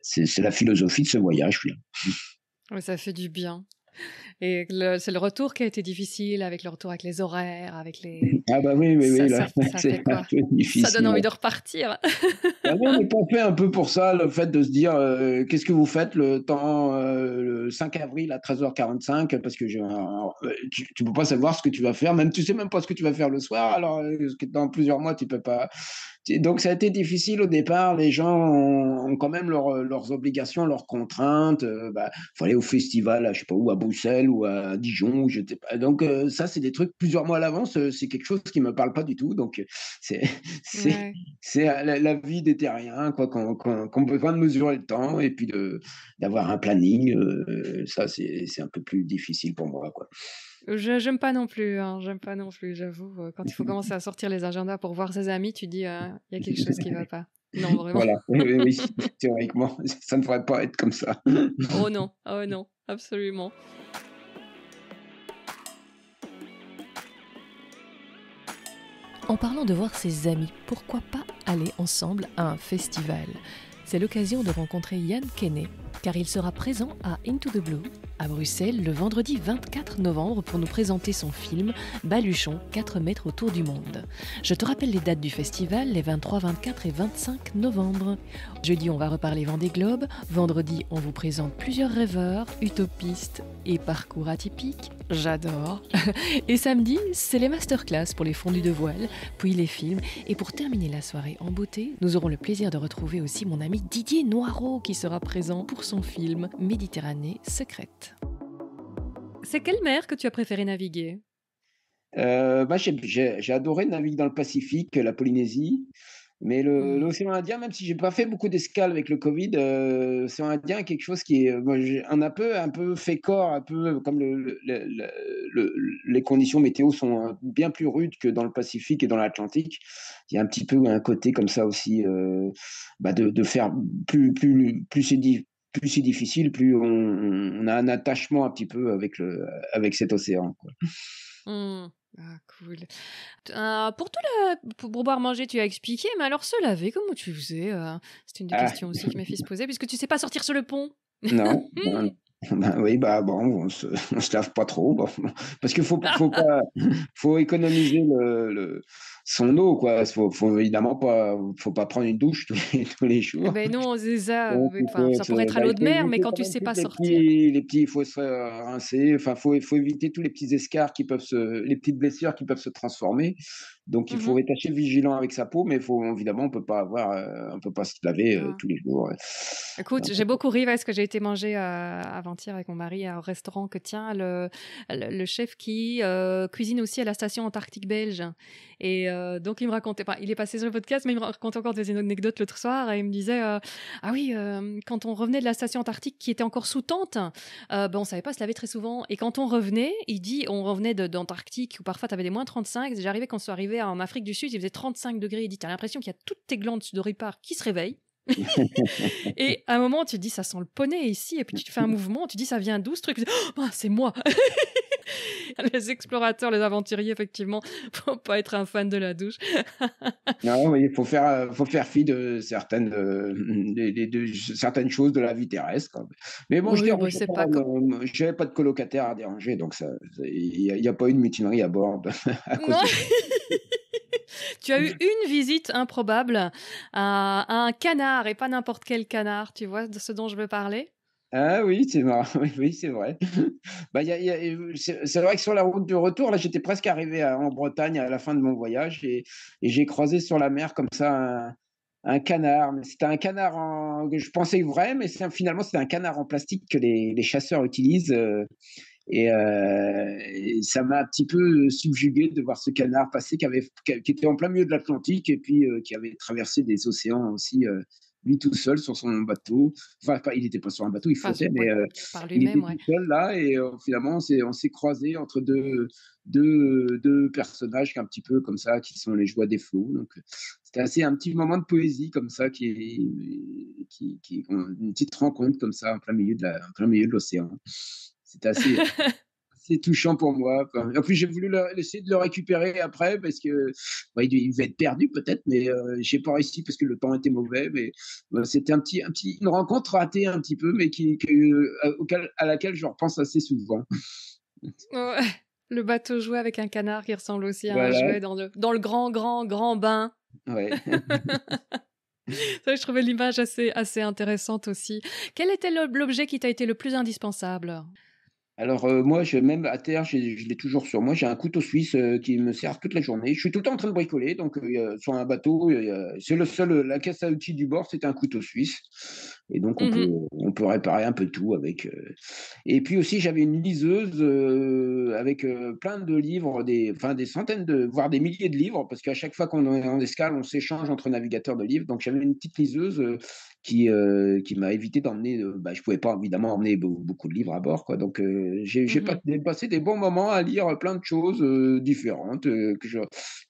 c'est, la philosophie de ce voyage. ça fait du bien. Et c'est le retour qui a été difficile avec le retour avec les horaires, avec les. Ah bah oui, oui, oui, ça, donne envie de repartir. Ah on est pompé un peu pour ça, le fait de se dire euh, qu'est-ce que vous faites le temps euh, le 5 avril à 13h45 parce que euh, tu, ne peux pas savoir ce que tu vas faire, même tu sais même pas ce que tu vas faire le soir. Alors dans plusieurs mois, tu peux pas donc ça a été difficile au départ. Les gens ont, quand même euh, leurs obligations, leurs contraintes. Il faut aller au festival, à, je sais pas où, à Bruxelles ou à Dijon. Donc euh, ça, c'est des trucs plusieurs mois à l'avance. Euh, c'est quelque chose qui me parle pas du tout. Donc c'est la, vie des terriens, quoi, qu'on a besoin de mesurer le temps et puis d'avoir un planning. ça, c'est un peu plus difficile pour moi, quoi. Je j'aime pas non plus, hein, j'aime pas non plus, j'avoue. Euh, quand il faut commencer à sortir les agendas pour voir ses amis, tu dis euh, il y a quelque chose qui ne va pas. Non vraiment. Voilà, théoriquement, ça ne devrait pas être comme ça. oh non, oh non, absolument. En parlant de voir ses amis, pourquoi pas aller ensemble à un festival C'est l'occasion de rencontrer Yann Kenney, car il sera présent à Into the Blue à Bruxelles le vendredi 24 novembre pour nous présenter son film Baluchon 4 mètres autour du monde. Je te rappelle les dates du festival les 23, 24 et 25 novembre. Jeudi, on va reparler Vendée Globe. Vendredi, on vous présente plusieurs rêveurs, utopistes et parcours atypiques j'adore. Et samedi, c'est les masterclass pour les fondus de voile, puis les films. Et pour terminer la soirée en beauté, nous aurons le plaisir de retrouver aussi mon ami Didier Noirot qui sera présent pour son film Méditerranée secrète. C'est quelle mer que tu as préféré naviguer euh, bah, j'ai adoré naviguer dans le Pacifique, la Polynésie. Mais l'océan mm. Indien, même si j'ai pas fait beaucoup d'escales avec le Covid, euh, l'océan Indien est quelque chose qui est un, un, peu, un peu fait corps, un peu comme le, les conditions météo sont euh, bien plus rudes que dans le Pacifique et dans l'Atlantique. Il y a un petit peu un côté comme ça aussi euh, bah, de, de, faire plus, plus, plus c'est plus difficile, plus on, a un attachement un petit peu avec, le, avec cet océan. Quoi. Mm. Ah, cool. Euh, pour tout le pour boire manger, tu as expliqué, mais alors se laver, comment tu faisais euh? C'est une des ah. questions aussi que mes fils posaient, puisque tu sais pas sortir sur le pont. Non. Ben, ben oui, bah bon, on se, se lave pas trop, parce qu'il faut, faut, économiser le son eau, quoi. Faut, faut évidemment pas, faut pas prendre une douche tous les, jours. Ben non, c'est ça. Oh, ça pourrait être euh, à l'eau de mer, mais quand tu sais pas sortir, les petits, il faut se rincer. Enfin, faut, faut éviter tous les petits escarres qui peuvent se, les petites blessures qui peuvent se transformer. Donc, il faut mhm. être assez vigilant avec sa peau, mais faut évidemment, on peut pas avoir, euh, on peut pas se laver euh, tous les jours. Écoute, j'ai beaucoup ri parce que j'ai été manger à avant-hier avec mon mari à un restaurant que tient le, chef qui cuisine aussi à la station Antarctique belge et euh, donc, il me racontait, il est passé sur le podcast, mais il me racontait encore des anecdotes l'autre soir. Et il me disait, euh, ah oui, euh, quand on revenait de la station antarctique qui était encore sous tente, ben, on savait pas se laver très souvent. Et quand on revenait, il dit, on revenait d'Antarctique où parfois tu avais des moins 35. J'arrivais quand on soit arrivé en Afrique du Sud, il faisait 35 degrés. Il dit, as l'impression qu'il y a toutes tes glandes sudoripares qui se réveillent. et à un moment, tu te dis, ça sent le poney ici, et puis tu fais un mouvement, tu te dis, ça vient d'où ce truc oh, bah, C'est moi les explorateurs, les aventuriers, effectivement, faut pas être un fan de la douche. non, il faut faire, euh, faut faire fi de certaines, euh, certaines choses de la vie terrestre. Mais bon, je n'avais bah, pas, de colocataire à déranger, donc il n'y a, pas eu de mutinerie à bord. Tu as eu une visite improbable à un canard, et pas n'importe quel canard, tu vois de ce dont je veux parler ah oui, c'est vrai. Oui, c'est vrai. bah, c'est vrai que sur la route de retour, là, j'étais presque arrivé en Bretagne à la fin de mon voyage et, j'ai croisé sur la mer comme ça un, canard. C'était un canard en, je pensais vrai, mais finalement c'était un canard en plastique que les, chasseurs utilisent. Euh, euh, et, ça m'a un petit peu subjugué de voir ce canard passer qui, était en plein milieu de l'Atlantique et puis euh, qui avait traversé des océans aussi lui tout seul sur son bateau. Enfin, il n'était pas sur un bateau, il faisait, mais euh, il était tout seul là. Et euh, finalement, on s'est croisé entre deux, deux, deux personnages un petit peu comme ça, qui sont les joies des flots. Donc, c'était assez un petit moment de poésie comme ça, qui, qui, qui une petite rencontre comme ça en plein milieu de l'océan. C'était assez. c'est touchant pour moi. En plus, j'ai voulu essayer de le récupérer après parce que bah, il, devait être perdu peut-être, mais euh, j'ai pas réussi parce que le temps était mauvais. Mais euh, c'était un petit, un petit, une rencontre ratée un petit peu, mais qui, euh, auquel, à laquelle je repense assez souvent. Le bateau joué avec un canard qui ressemble aussi à un jouet dans le, dans le grand, grand, grand bain. je trouvais l'image assez intéressante aussi. Quel était l'objet qui t'a été le plus indispensable alors euh, moi, je, même à terre, je, l'ai toujours sur moi. J'ai un couteau suisse euh, qui me sert toute la journée. Je suis tout le temps en train de bricoler. Donc euh, sur un bateau, c'est le seul, la caisse à outils du bord, c'est un couteau suisse. Et donc on, mmh peut, réparer un peu tout avec. Et puis aussi, j'avais une liseuse avec plein de livres, des, enfin des centaines de, voire des milliers de livres, parce qu'à chaque fois qu'on est en escale, on s'échange entre navigateurs de livres. Donc j'avais une petite liseuse qui, euh, qui m'a évité d'emmener. Euh, bah, je ne pouvais pas évidemment emmener beaucoup de livres à bord. Quoi. Donc, euh, j'ai mmh passé des bons moments à lire plein de choses différentes que je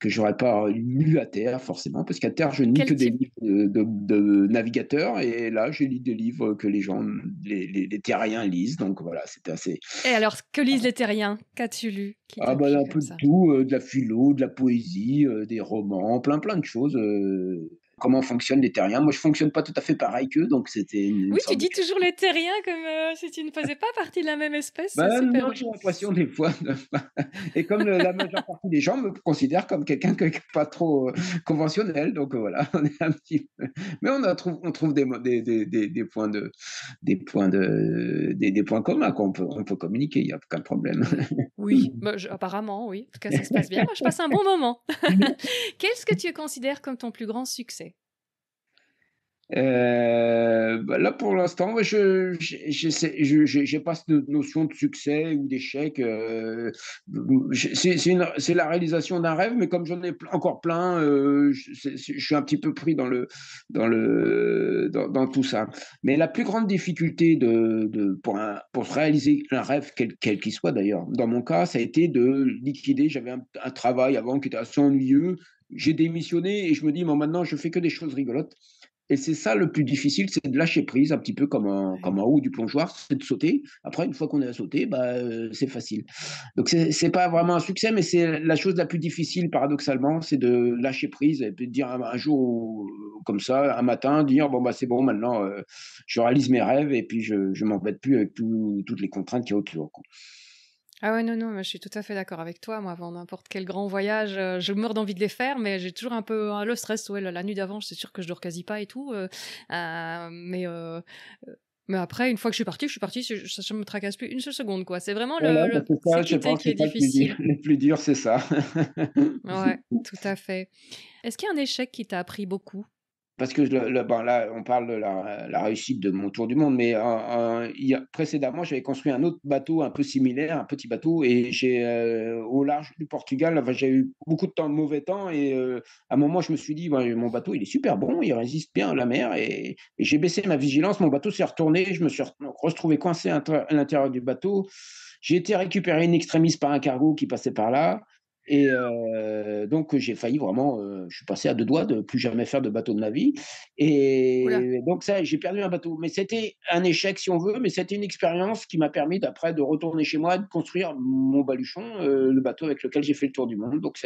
que j'aurais pas lu à terre, forcément, parce qu'à terre, je ne que des livres de, de, navigateurs. Et là, j'ai lu des livres que les gens, les, les, terriens lisent. Donc, voilà, c'était assez. Et alors, que lisent les terriens Qu'as-tu lu ah, bah, Un peu de tout, de la philo, de la poésie, des romans, plein, plein de choses comment fonctionnent les terriens. Moi, je fonctionne pas tout à fait pareil qu'eux, donc c'était. Oui, tu dis toujours les terriens comme euh, si tu ne faisais pas partie de la même espèce. Ben, j'ai l'impression des fois. Et comme la majeure partie des gens me considèrent comme quelqu'un qui n'est pas trop euh, conventionnel, donc euh, voilà, on est un petit. Mais on, a, on trouve des, des, des, points de des points de des, points communs qu'on peut on peut communiquer. Il n'y a aucun problème. oui, bah, apparemment, oui. En tout cas, ça se passe bien. Moi, je passe un bon moment. Qu'est-ce que tu considères comme ton plus grand succès euh, bah, là, pour l'instant, je je, pas cette notion de succès ou d'échec. Euh, c'est la réalisation d'un rêve, mais comme j'en ai encore plein, euh, je, suis un petit peu pris dans, le, dans, le, dans, tout ça. Mais la plus grande difficulté de, de pour, pour réaliser un rêve, quel qu'il soit d'ailleurs, dans mon cas, ça a été de liquider. J'avais un, travail avant qui était assez ennuyeux. J'ai démissionné et je me dis, mais maintenant, je fais que des choses rigolotes. Et c'est ça le plus difficile, c'est de lâcher prise, un petit peu comme un comme un haut du plongeoir, c'est de sauter. Après, une fois qu'on est à bah, euh, c'est facile. Donc, c'est pas vraiment un succès, mais c'est la chose la plus difficile, paradoxalement, c'est de lâcher prise et de dire un, jour, euh, comme ça, un matin, dire bon, bah, c'est bon, maintenant, euh, je réalise mes rêves et puis je, ne m'embête plus avec toutes les contraintes qu'il y a autour. Ah ouais, non, non, je suis tout à fait d'accord avec toi. Moi, avant n'importe quel grand voyage, euh, je meurs d'envie de les faire, mais j'ai toujours un peu hein, le stress. Ouais, la, nuit d'avant, c'est sûr que je dors quasi pas et tout. Euh, euh, mais après, une fois que je suis partie, je suis partie, ça ne me tracasse plus une seule seconde. quoi. C'est vraiment le, bah, qui est, difficile. Le plus dur, dur c'est ça. ouais, tout à fait. Est-ce qu'il y a un échec qui t'a appris beaucoup parce que là, on parle de la, réussite de mon tour du monde, mais euh, euh, il a, précédemment, j'avais construit un autre bateau un peu similaire, un petit bateau, et j'ai euh, au large du Portugal, j'ai eu beaucoup de temps de mauvais temps, et à un moment, je me suis dit, bah, mon bateau, il est super bon, il résiste bien à la mer, et, et j'ai baissé ma vigilance, mon bateau s'est retourné, je me suis retrouvé coincé à l'intérieur du bateau, j'ai été récupéré in extremis par un cargo qui passait par là. Et euh, donc, j'ai failli vraiment, euh, je suis passé à deux doigts de plus jamais faire de bateau de ma vie. Et donc, ça, j'ai perdu un bateau. Mais c'était un échec, si on veut, mais c'était une expérience qui m'a permis, d'après, de retourner chez moi, de construire mon baluchon, euh, le bateau avec lequel j'ai fait le tour du monde. Donc,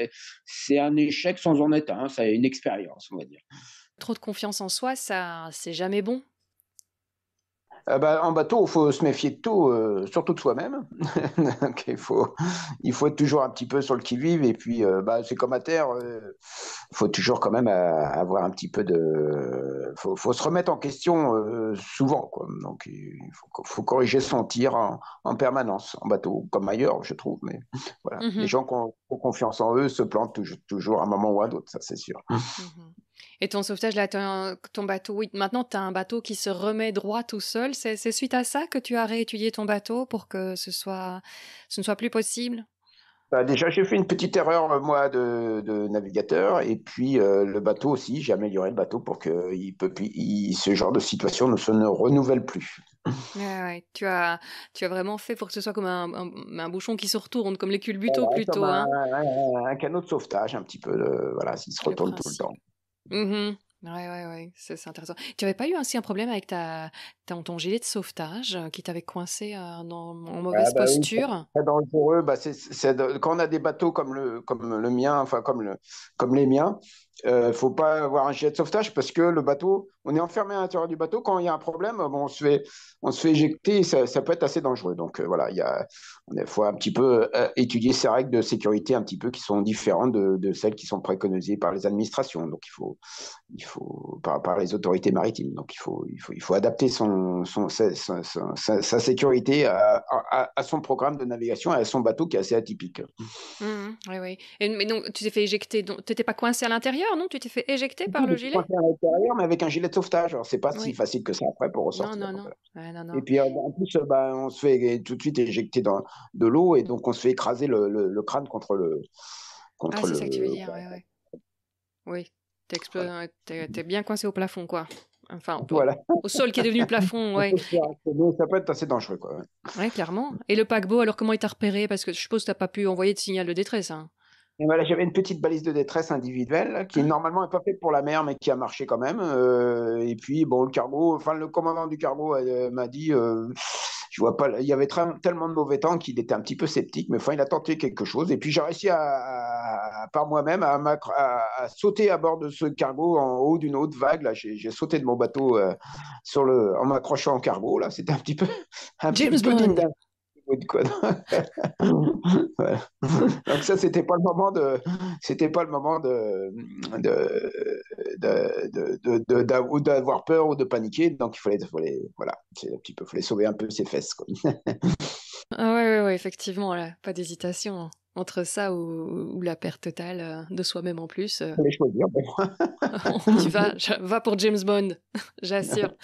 c'est un échec sans en être un. C'est hein. une expérience, on va dire. Trop de confiance en soi, ça, c'est jamais bon. Euh, bah, en bateau, il faut se méfier de tout, euh, surtout de soi-même. faut, il faut être toujours un petit peu sur le qui-vive. Et puis, euh, bah, c'est comme à terre, il faut toujours quand même avoir un petit peu de. faut, faut se remettre en question souvent. Donc, il faut, corriger son tir en, permanence, en bateau, comme ailleurs, je trouve. Mais mm-hmm. Les gens qui ont, confiance en eux se plantent toujours, à un moment ou à un autre, ça, c'est sûr. Mm-hmm. Mm-hmm. Et ton sauvetage, là, ton, bateau, oui, maintenant tu as un bateau qui se remet droit tout seul. C'est, suite à ça que tu as réétudié ton bateau pour que ce, soit, ce ne soit plus possible bah Déjà, j'ai fait une petite erreur, euh, moi, de, navigateur. Et puis, euh, le bateau aussi, j'ai amélioré le bateau pour que il peut, ce genre de situation ne se renouvelle plus. ouais, tu, as, tu as vraiment fait pour que ce soit comme un, bouchon qui se retourne, comme les culbuto plutôt. Hein. Un, canot de sauvetage, un petit peu, euh, voilà, s'il se retourne tout le temps. Mmh ouais, c'est intéressant. Tu n'avais pas eu ainsi un problème avec ta, ton, gilet de sauvetage euh, qui t'avait coincé euh, en ah, mauvaise posture bah oui, C'est dangereux. Bah c quand on a des bateaux comme le, comme le mien, enfin comme, le, comme les miens, ne euh, faut pas avoir un gilet de sauvetage parce que le bateau, on est enfermé à l'intérieur du bateau. Quand il y a un problème, bon, on, se fait, on se fait éjecter, ça, ça peut être assez dangereux. Donc euh, voilà, il on faut un petit peu euh, étudier ces règles de sécurité un petit peu qui sont différentes de, celles qui sont préconisées par les administrations, donc il faut, il faut par, les autorités maritimes. Donc il faut, il faut, il faut adapter son, son, sa, sécurité à, à, son programme de navigation et à son bateau qui est assez atypique. Mmh, oui, oui. mais donc tu t'es fait éjecter, tu n'étais pas coincé à l'intérieur, non Tu t'es fait éjecter par le gilet Coincé à l'intérieur, mais avec un gilet sauvetage. Alors, c'est pas si facile que ça après pour ressortir. Non, non, non. Et puis, en plus, euh, bah, on se fait tout de suite éjecter dans, de l'eau et donc on se fait écraser le, crâne contre le. ah, c'est ça que tu veux dire, oui. Oui, t'es, bien coincé au plafond, quoi. Enfin, au sol qui est devenu plafond, ouais. Ça peut être assez dangereux, quoi. Ouais, clairement. Et le paquebot, alors comment il t'a repéré Parce que je suppose que t'as pas pu envoyer de signal de détresse, hein j'avais une petite balise de détresse individuelle hein, qui ah. normalement n'est pas faite pour la mer, mais qui a marché quand même. Euh, et puis bon, le cargo, enfin le commandant du cargo euh, m'a dit, euh, je vois pas, il y avait tellement de mauvais temps qu'il était un petit peu sceptique, mais enfin il a tenté quelque chose. Et puis j'ai réussi à, par moi-même à, sauter à bord de ce cargo en haut d'une haute vague. Là, j'ai sauté de mon bateau sur le, en m'accrochant au cargo. Là, c'était un petit peu, Donc ça, c'était pas le moment de, c'était pas le moment de, de, d'avoir peur ou de paniquer. Donc il fallait, fallait voilà, c'est un petit peu, fallait sauver un peu ses fesses. Quoi. ah ouais, ouais, effectivement, là, pas d'hésitation. Hein entre ça ou, la perte totale euh, de soi-même en plus. Euh, les choisir, bon. on y va, pour James Bond, j'assure.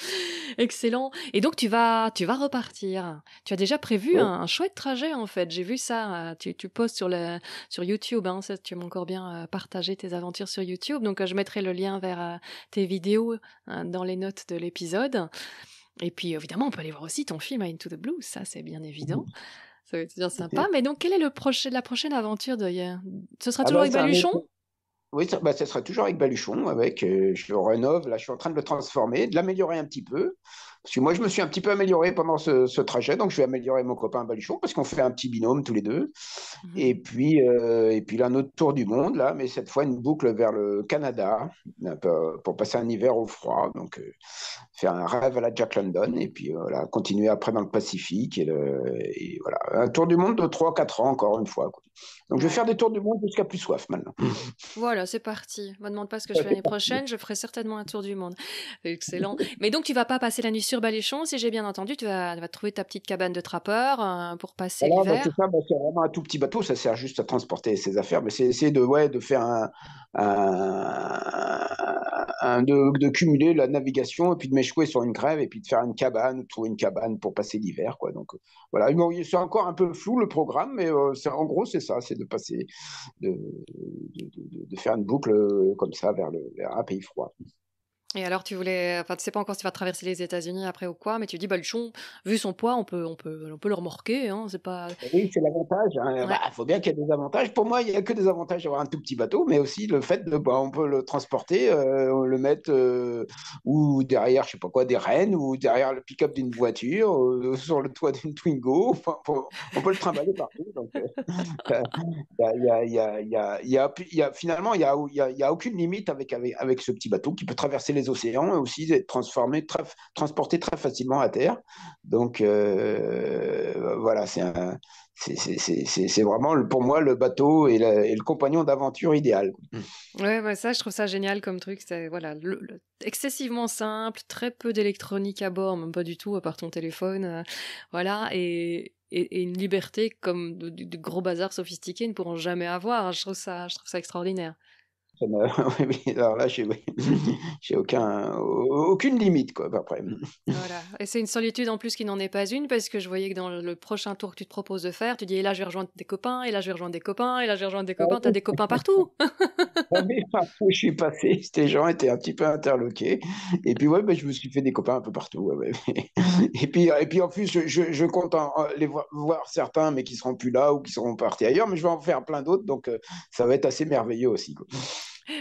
Excellent. Et donc tu vas, tu vas repartir. Tu as déjà prévu un, chouette trajet en fait. J'ai vu ça. Euh, tu, postes sur le, sur YouTube. Hein, ça, tu m'as encore bien partager tes aventures sur YouTube. Donc je mettrai le lien vers tes vidéos hein, dans les notes de l'épisode. Et puis évidemment, on peut aller voir aussi ton film Into the Blue, ça c'est bien évident c'est bien sympa. Mais donc, quelle est la prochaine aventure d'ailleurs Ce sera ah toujours bah, avec Baluchon Oui, ce bah, sera toujours avec Baluchon. Avec, euh, je le rénove. Là, je suis en train de le transformer, de l'améliorer un petit peu. Parce que moi, je me suis un petit peu amélioré pendant ce, trajet, donc je vais améliorer mon copain Baluchon parce qu'on fait un petit binôme tous les deux. Mhm. Et puis, euh, et puis là, un autre tour du monde là, mais cette fois une boucle vers le Canada euh, pour passer un hiver au froid. Donc euh, faire un rêve à la Jack London et puis voilà, continuer après dans le Pacifique et, et voilà, un tour du monde de 3-4 ans encore une fois. Quoi. Donc je vais faire des tours du monde jusqu'à plus soif maintenant. Voilà, c'est parti. Ne me demande pas ce que je fais l'année prochaine, je ferai certainement un tour du monde. Excellent. Mais donc tu vas pas passer la nuit sur Baléchon, si j'ai bien entendu, tu vas, trouver ta petite cabane de trappeur euh, pour passer bah, l'hiver. Bah, c'est vraiment un tout petit bateau, ça sert juste à transporter ses affaires, mais c'est essayer de, ouais, de faire un de, cumuler la navigation et puis de m'échouer sur une grève et puis de faire une cabane trouver une cabane pour passer l'hiver. Quoi. Donc euh, voilà, c'est encore un peu flou le programme, mais euh, en gros c'est ça, c'est de passer, de, de, faire une boucle euh, comme ça vers, le, vers un pays froid. Et alors, tu voulais, enfin, tu sais pas encore si tu vas traverser les États-Unis après ou quoi, mais tu dis, bah, le chon, vu son poids, on peut, on peut, on peut le remorquer, hein, c'est pas. Oui, c'est l'avantage. Il faut bien qu'il y ait des avantages. Pour moi, il n'y a que des avantages d'avoir un tout petit bateau, mais aussi le fait de, on peut le transporter, le mettre ou derrière, je sais pas quoi, des rennes, ou derrière le pick-up d'une voiture, sur le toit d'une Twingo. Enfin, on peut le trimballer partout. finalement, il n'y a, y a, y a, aucune limite avec, avec, avec ce petit bateau qui peut traverser les océans et aussi être transformé, transporté très facilement à terre. Donc euh, voilà, c'est vraiment pour moi le bateau et, le compagnon d'aventure idéal. Mmh. Ouais, ça je trouve ça génial comme truc. C'est voilà, excessivement simple, très peu d'électronique à bord, même pas du tout à part ton téléphone, euh, voilà et et, une liberté comme de, gros bazars sophistiqués ne pourront jamais avoir. Je trouve ça, je trouve ça extraordinaire. Euh, alors là, j'ai aucun, aucune limite, quoi, après. Voilà. Et c'est une solitude en plus qui n'en est pas une, parce que je voyais que dans le prochain tour que tu te proposes de faire, tu dis, et là, je vais rejoindre des copains, et là, je vais rejoindre des copains, et là, je vais rejoindre des copains. T'as des copains partout. je suis passé, ces gens étaient un petit peu interloqués. Et puis, ouais, bah, je me suis fait des copains un peu partout. et, puis, et puis, en plus, je, je compte en, euh, les voir, certains, mais qui seront plus là ou qui seront partis ailleurs, mais je vais en faire plein d'autres, donc euh, ça va être assez merveilleux aussi, quoi.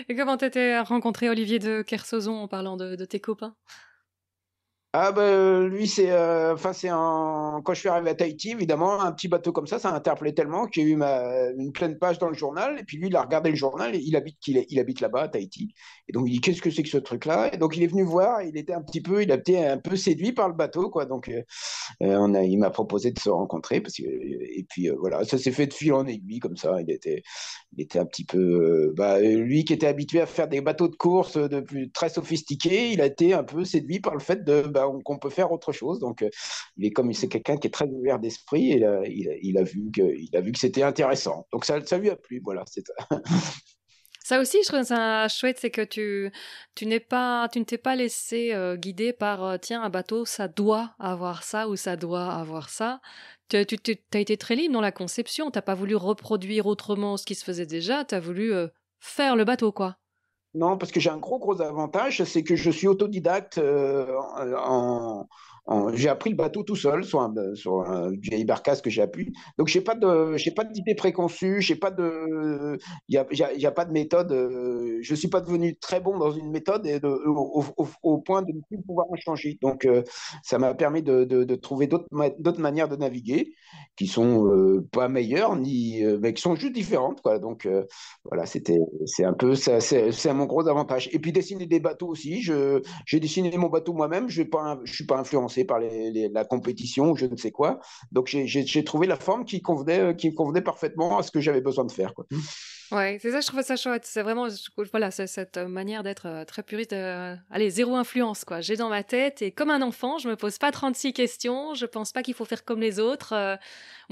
Et comment t'étais rencontré Olivier de Kersauzon en parlant de, de tes copains ah ben lui c'est euh, enfin c'est un quand je suis arrivé à Tahiti évidemment un petit bateau comme ça ça interpellait tellement qu'il y a eu ma... une pleine page dans le journal et puis lui il a regardé le journal et il habite est il habite là-bas à Tahiti et donc il dit qu'est-ce que c'est que ce truc là et donc il est venu voir il était un petit peu il a été un peu séduit par le bateau quoi donc euh, on a il m'a proposé de se rencontrer parce que et puis voilà ça s'est fait de fil en aiguille comme ça il était il était un petit peu bah, lui qui était habitué à faire des bateaux de course de plus très sophistiqués il a été un peu séduit par le fait de bah, qu'on peut faire autre chose. Donc, euh, il est comme c'est quelqu'un qui est très ouvert d'esprit et euh, il, a vu que a vu que c'était intéressant. Donc ça, ça lui a plu. Voilà, c'est Ça aussi, je trouve ça chouette, c'est que tu, tu n'es pas, tu ne t'es pas laissé euh, guider par tiens un bateau, ça doit avoir ça ou ça doit avoir ça. Tu, as été très libre dans la conception. T'as pas voulu reproduire autrement ce qui se faisait déjà. Tu as voulu faire le bateau, quoi. Non, parce que j'ai un gros, gros avantage, c'est que je suis autodidacte euh, en, j'ai appris le bateau tout seul sur un, euh, sur un que j'ai appuyé. Donc j'ai pas de, j'ai pas d'idée préconçue, j'ai pas de, il y a, y a, pas de méthode. Euh, je suis pas devenu très bon dans une méthode et de, au, point de ne plus pouvoir en changer. Donc euh, ça m'a permis de, de, trouver d'autres, d'autres manières de naviguer qui sont pas meilleures ni, mais qui sont juste différentes Donc voilà, c'était, c'est un peu, c'est, mon gros avantage. Et puis dessiner des bateaux aussi. Je, j'ai dessiné mon bateau moi-même. Je ne pas, je suis pas influencé par la compétition ou je ne sais quoi. Donc j'ai trouvé la forme qui convenait, euh, qui convenait parfaitement à ce que j'avais besoin de faire. Quoi. Ouais, c'est ça, je trouve ça chouette. C'est vraiment, voilà, cette euh, manière d'être euh, très puriste. allez, zéro influence, quoi. J'ai dans ma tête et comme un enfant, je me pose pas 36 questions. Je pense pas qu'il faut faire comme les autres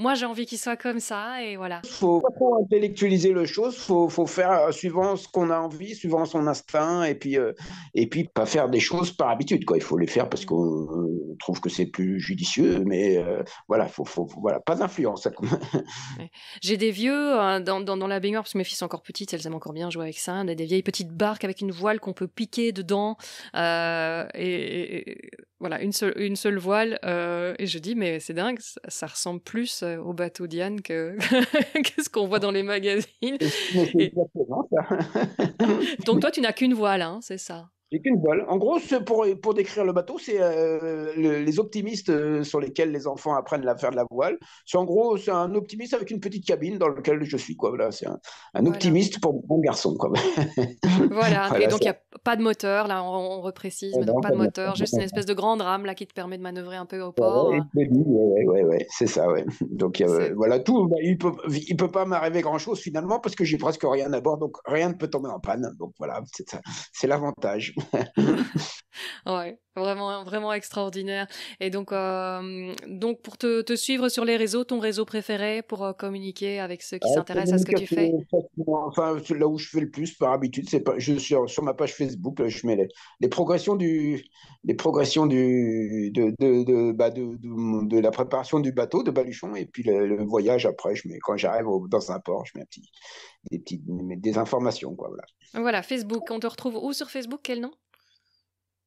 moi j'ai envie qu'il soit comme ça et voilà. Faut pas intellectualiser le chose, faut faut faire euh, suivant ce qu'on a envie, suivant son instinct et puis euh, et puis pas faire des choses par habitude quoi. Il faut les faire parce qu'on trouve que c'est plus judicieux, mais euh, voilà, faut, faut, voilà pas d'influence. j'ai des vieux dans, dans, la baignoire parce que mes filles sont encore petites, elles aiment encore bien jouer avec ça. On a des vieilles petites barques avec une voile qu'on peut piquer dedans et voilà, une seule, une seule voile. Euh, et je dis, mais c'est dingue, ça, ressemble plus euh, au bateau Diane que quest ce qu'on voit dans les magazines. Donc toi, tu n'as qu'une voile, hein, c'est ça j'ai qu'une voile. En gros, pour, pour décrire le bateau, c'est euh, les optimistes euh, sur lesquels les enfants apprennent à faire de la voile. C'est en gros, c'est un optimiste avec une petite cabine dans laquelle je suis. Quoi. Voilà, c'est un, un optimiste pour mon garçon. Quoi. voilà. et donc il n'y a pas de moteur, là, on, reprécise, mais donc pas de moteur, juste une espèce de grande rame là, qui te permet de manœuvrer un peu au port. Oui, ouais, ouais, c'est ça, ouais. Donc voilà, tout, bah, il ne peut, il peut pas m'arriver grand-chose finalement parce que j'ai presque rien à bord, donc rien ne peut tomber en panne. Donc voilà, c'est, ça, c'est l'avantage. ouais, vraiment, vraiment extraordinaire. Et donc, euh, donc pour te, te, suivre sur les réseaux, ton réseau préféré pour euh, communiquer avec ceux qui ah, s'intéressent à ce que tu fais Enfin, là où je fais le plus par habitude, c'est pas, je suis sur ma page Facebook, euh, je mets les, les progressions du, les progressions du, de, de, de, bah, de, la préparation du bateau de Baluchon et puis le, le voyage après. Je mets quand j'arrive dans un port, je mets un petit, des petites des informations. Quoi, voilà. voilà, Facebook. On te retrouve où sur Facebook Quel nom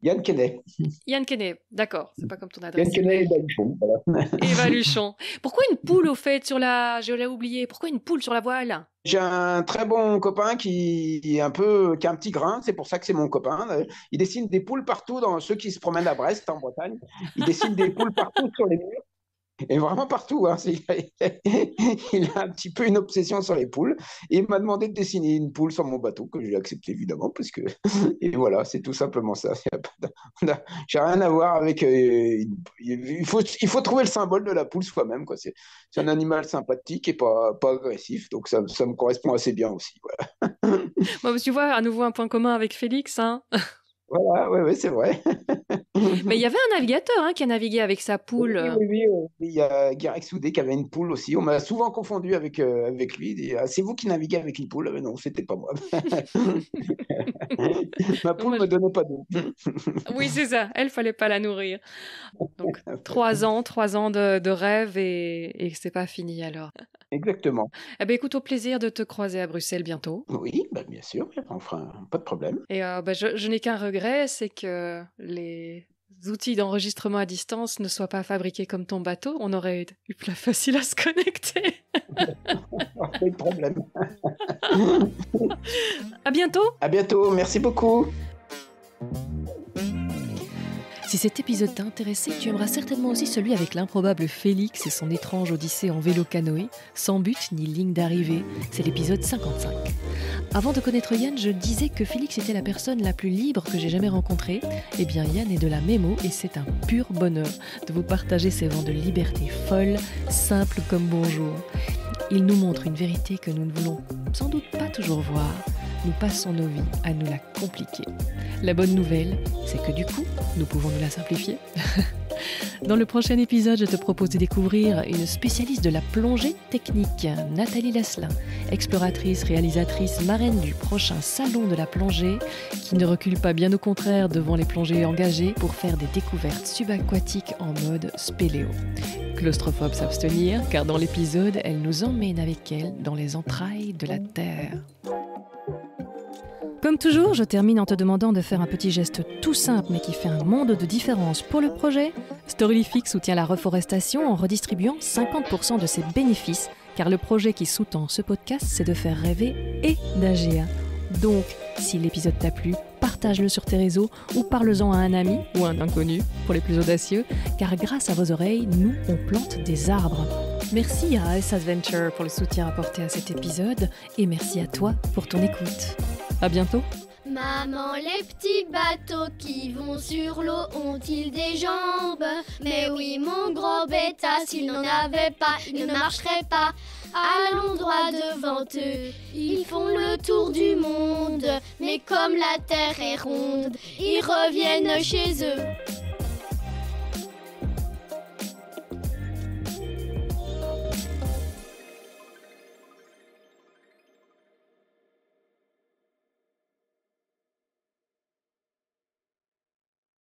Yann Kenney. Yann Kenney, d'accord, c'est pas comme ton adresse. Yann Kenney et Valuchon. Pourquoi une poule au fait sur la. Je l'ai oublié, pourquoi une poule sur la voile J'ai un très bon copain qui est un peu. qui a un petit grain, c'est pour ça que c'est mon copain. Il dessine des poules partout dans ceux qui se promènent à Brest, en Bretagne. Il dessine des poules partout sur les murs. et vraiment partout. Hein, il a un petit peu une obsession sur les poules. Et il m'a demandé de dessiner une poule sur mon bateau, que j'ai accepté évidemment, parce que et voilà, c'est tout simplement ça. J'ai rien à voir avec. Euh, il, faut, il faut trouver le symbole de la poule soi-même. C'est un animal sympathique et pas, agressif, donc ça, me correspond assez bien aussi. tu vois, à nouveau un point commun avec Félix. Hein oui, c'est vrai. Mais il y avait un navigateur hein, qui a navigué avec sa poule. Oui, il y a Garek Soudé qui avait une poule aussi. On m'a souvent confondu avec, euh, avec lui. Ah, c'est vous qui naviguez avec une poule ah, Mais non, c'était pas moi. Ma poule ne me donnait pas d'eau. oui, c'est ça. Elle, fallait pas la nourrir. Donc, trois ans, trois ans de, de rêve et, et c'est pas fini alors. Exactement. Eh ben, écoute, au plaisir de te croiser à Bruxelles bientôt. Oui, ben, bien sûr, enfin, pas de problème. Et euh, ben, je, je n'ai qu'un regret, c'est que les outils d'enregistrement à distance ne soient pas fabriqués comme ton bateau. On aurait eu plus facile à se connecter. pas de problème. à bientôt. À bientôt, merci beaucoup. Si cet épisode t'a intéressé, tu aimeras certainement aussi celui avec l'improbable Félix et son étrange odyssée en vélo-canoë, sans but ni ligne d'arrivée. C'est l'épisode 55. Avant de connaître Yann, je disais que Félix était la personne la plus libre que j'ai jamais rencontrée. Eh bien, Yann est de la mémo et c'est un pur bonheur de vous partager ces vents de liberté folle, simples comme bonjour. Il nous montre une vérité que nous ne voulons sans doute pas toujours voir nous passons nos vies à nous la compliquer. La bonne nouvelle, c'est que du coup, nous pouvons nous la simplifier. Dans le prochain épisode, je te propose de découvrir une spécialiste de la plongée technique, Nathalie Laslin, exploratrice, réalisatrice, marraine du prochain salon de la plongée, qui ne recule pas bien au contraire devant les plongées engagées pour faire des découvertes subaquatiques en mode spéléo. Claustrophobe s'abstenir, car dans l'épisode, elle nous emmène avec elle dans les entrailles de la Terre. Comme toujours, je termine en te demandant de faire un petit geste tout simple mais qui fait un monde de différence pour le projet. Storylific soutient la reforestation en redistribuant 50% de ses bénéfices, car le projet qui sous-tend ce podcast, c'est de faire rêver et d'agir. Donc, si l'épisode t'a plu, partage-le sur tes réseaux ou parle-en à un ami ou un inconnu pour les plus audacieux, car grâce à vos oreilles, nous, on plante des arbres. Merci à S Adventure pour le soutien apporté à cet épisode et merci à toi pour ton écoute bientôt. Maman, les petits bateaux qui vont sur l'eau ont-ils des jambes Mais oui, mon gros bêta, s'il n'en avait pas, il ne marcherait pas. Allons droit devant eux, ils font le tour du monde. Mais comme la terre est ronde, ils reviennent chez eux.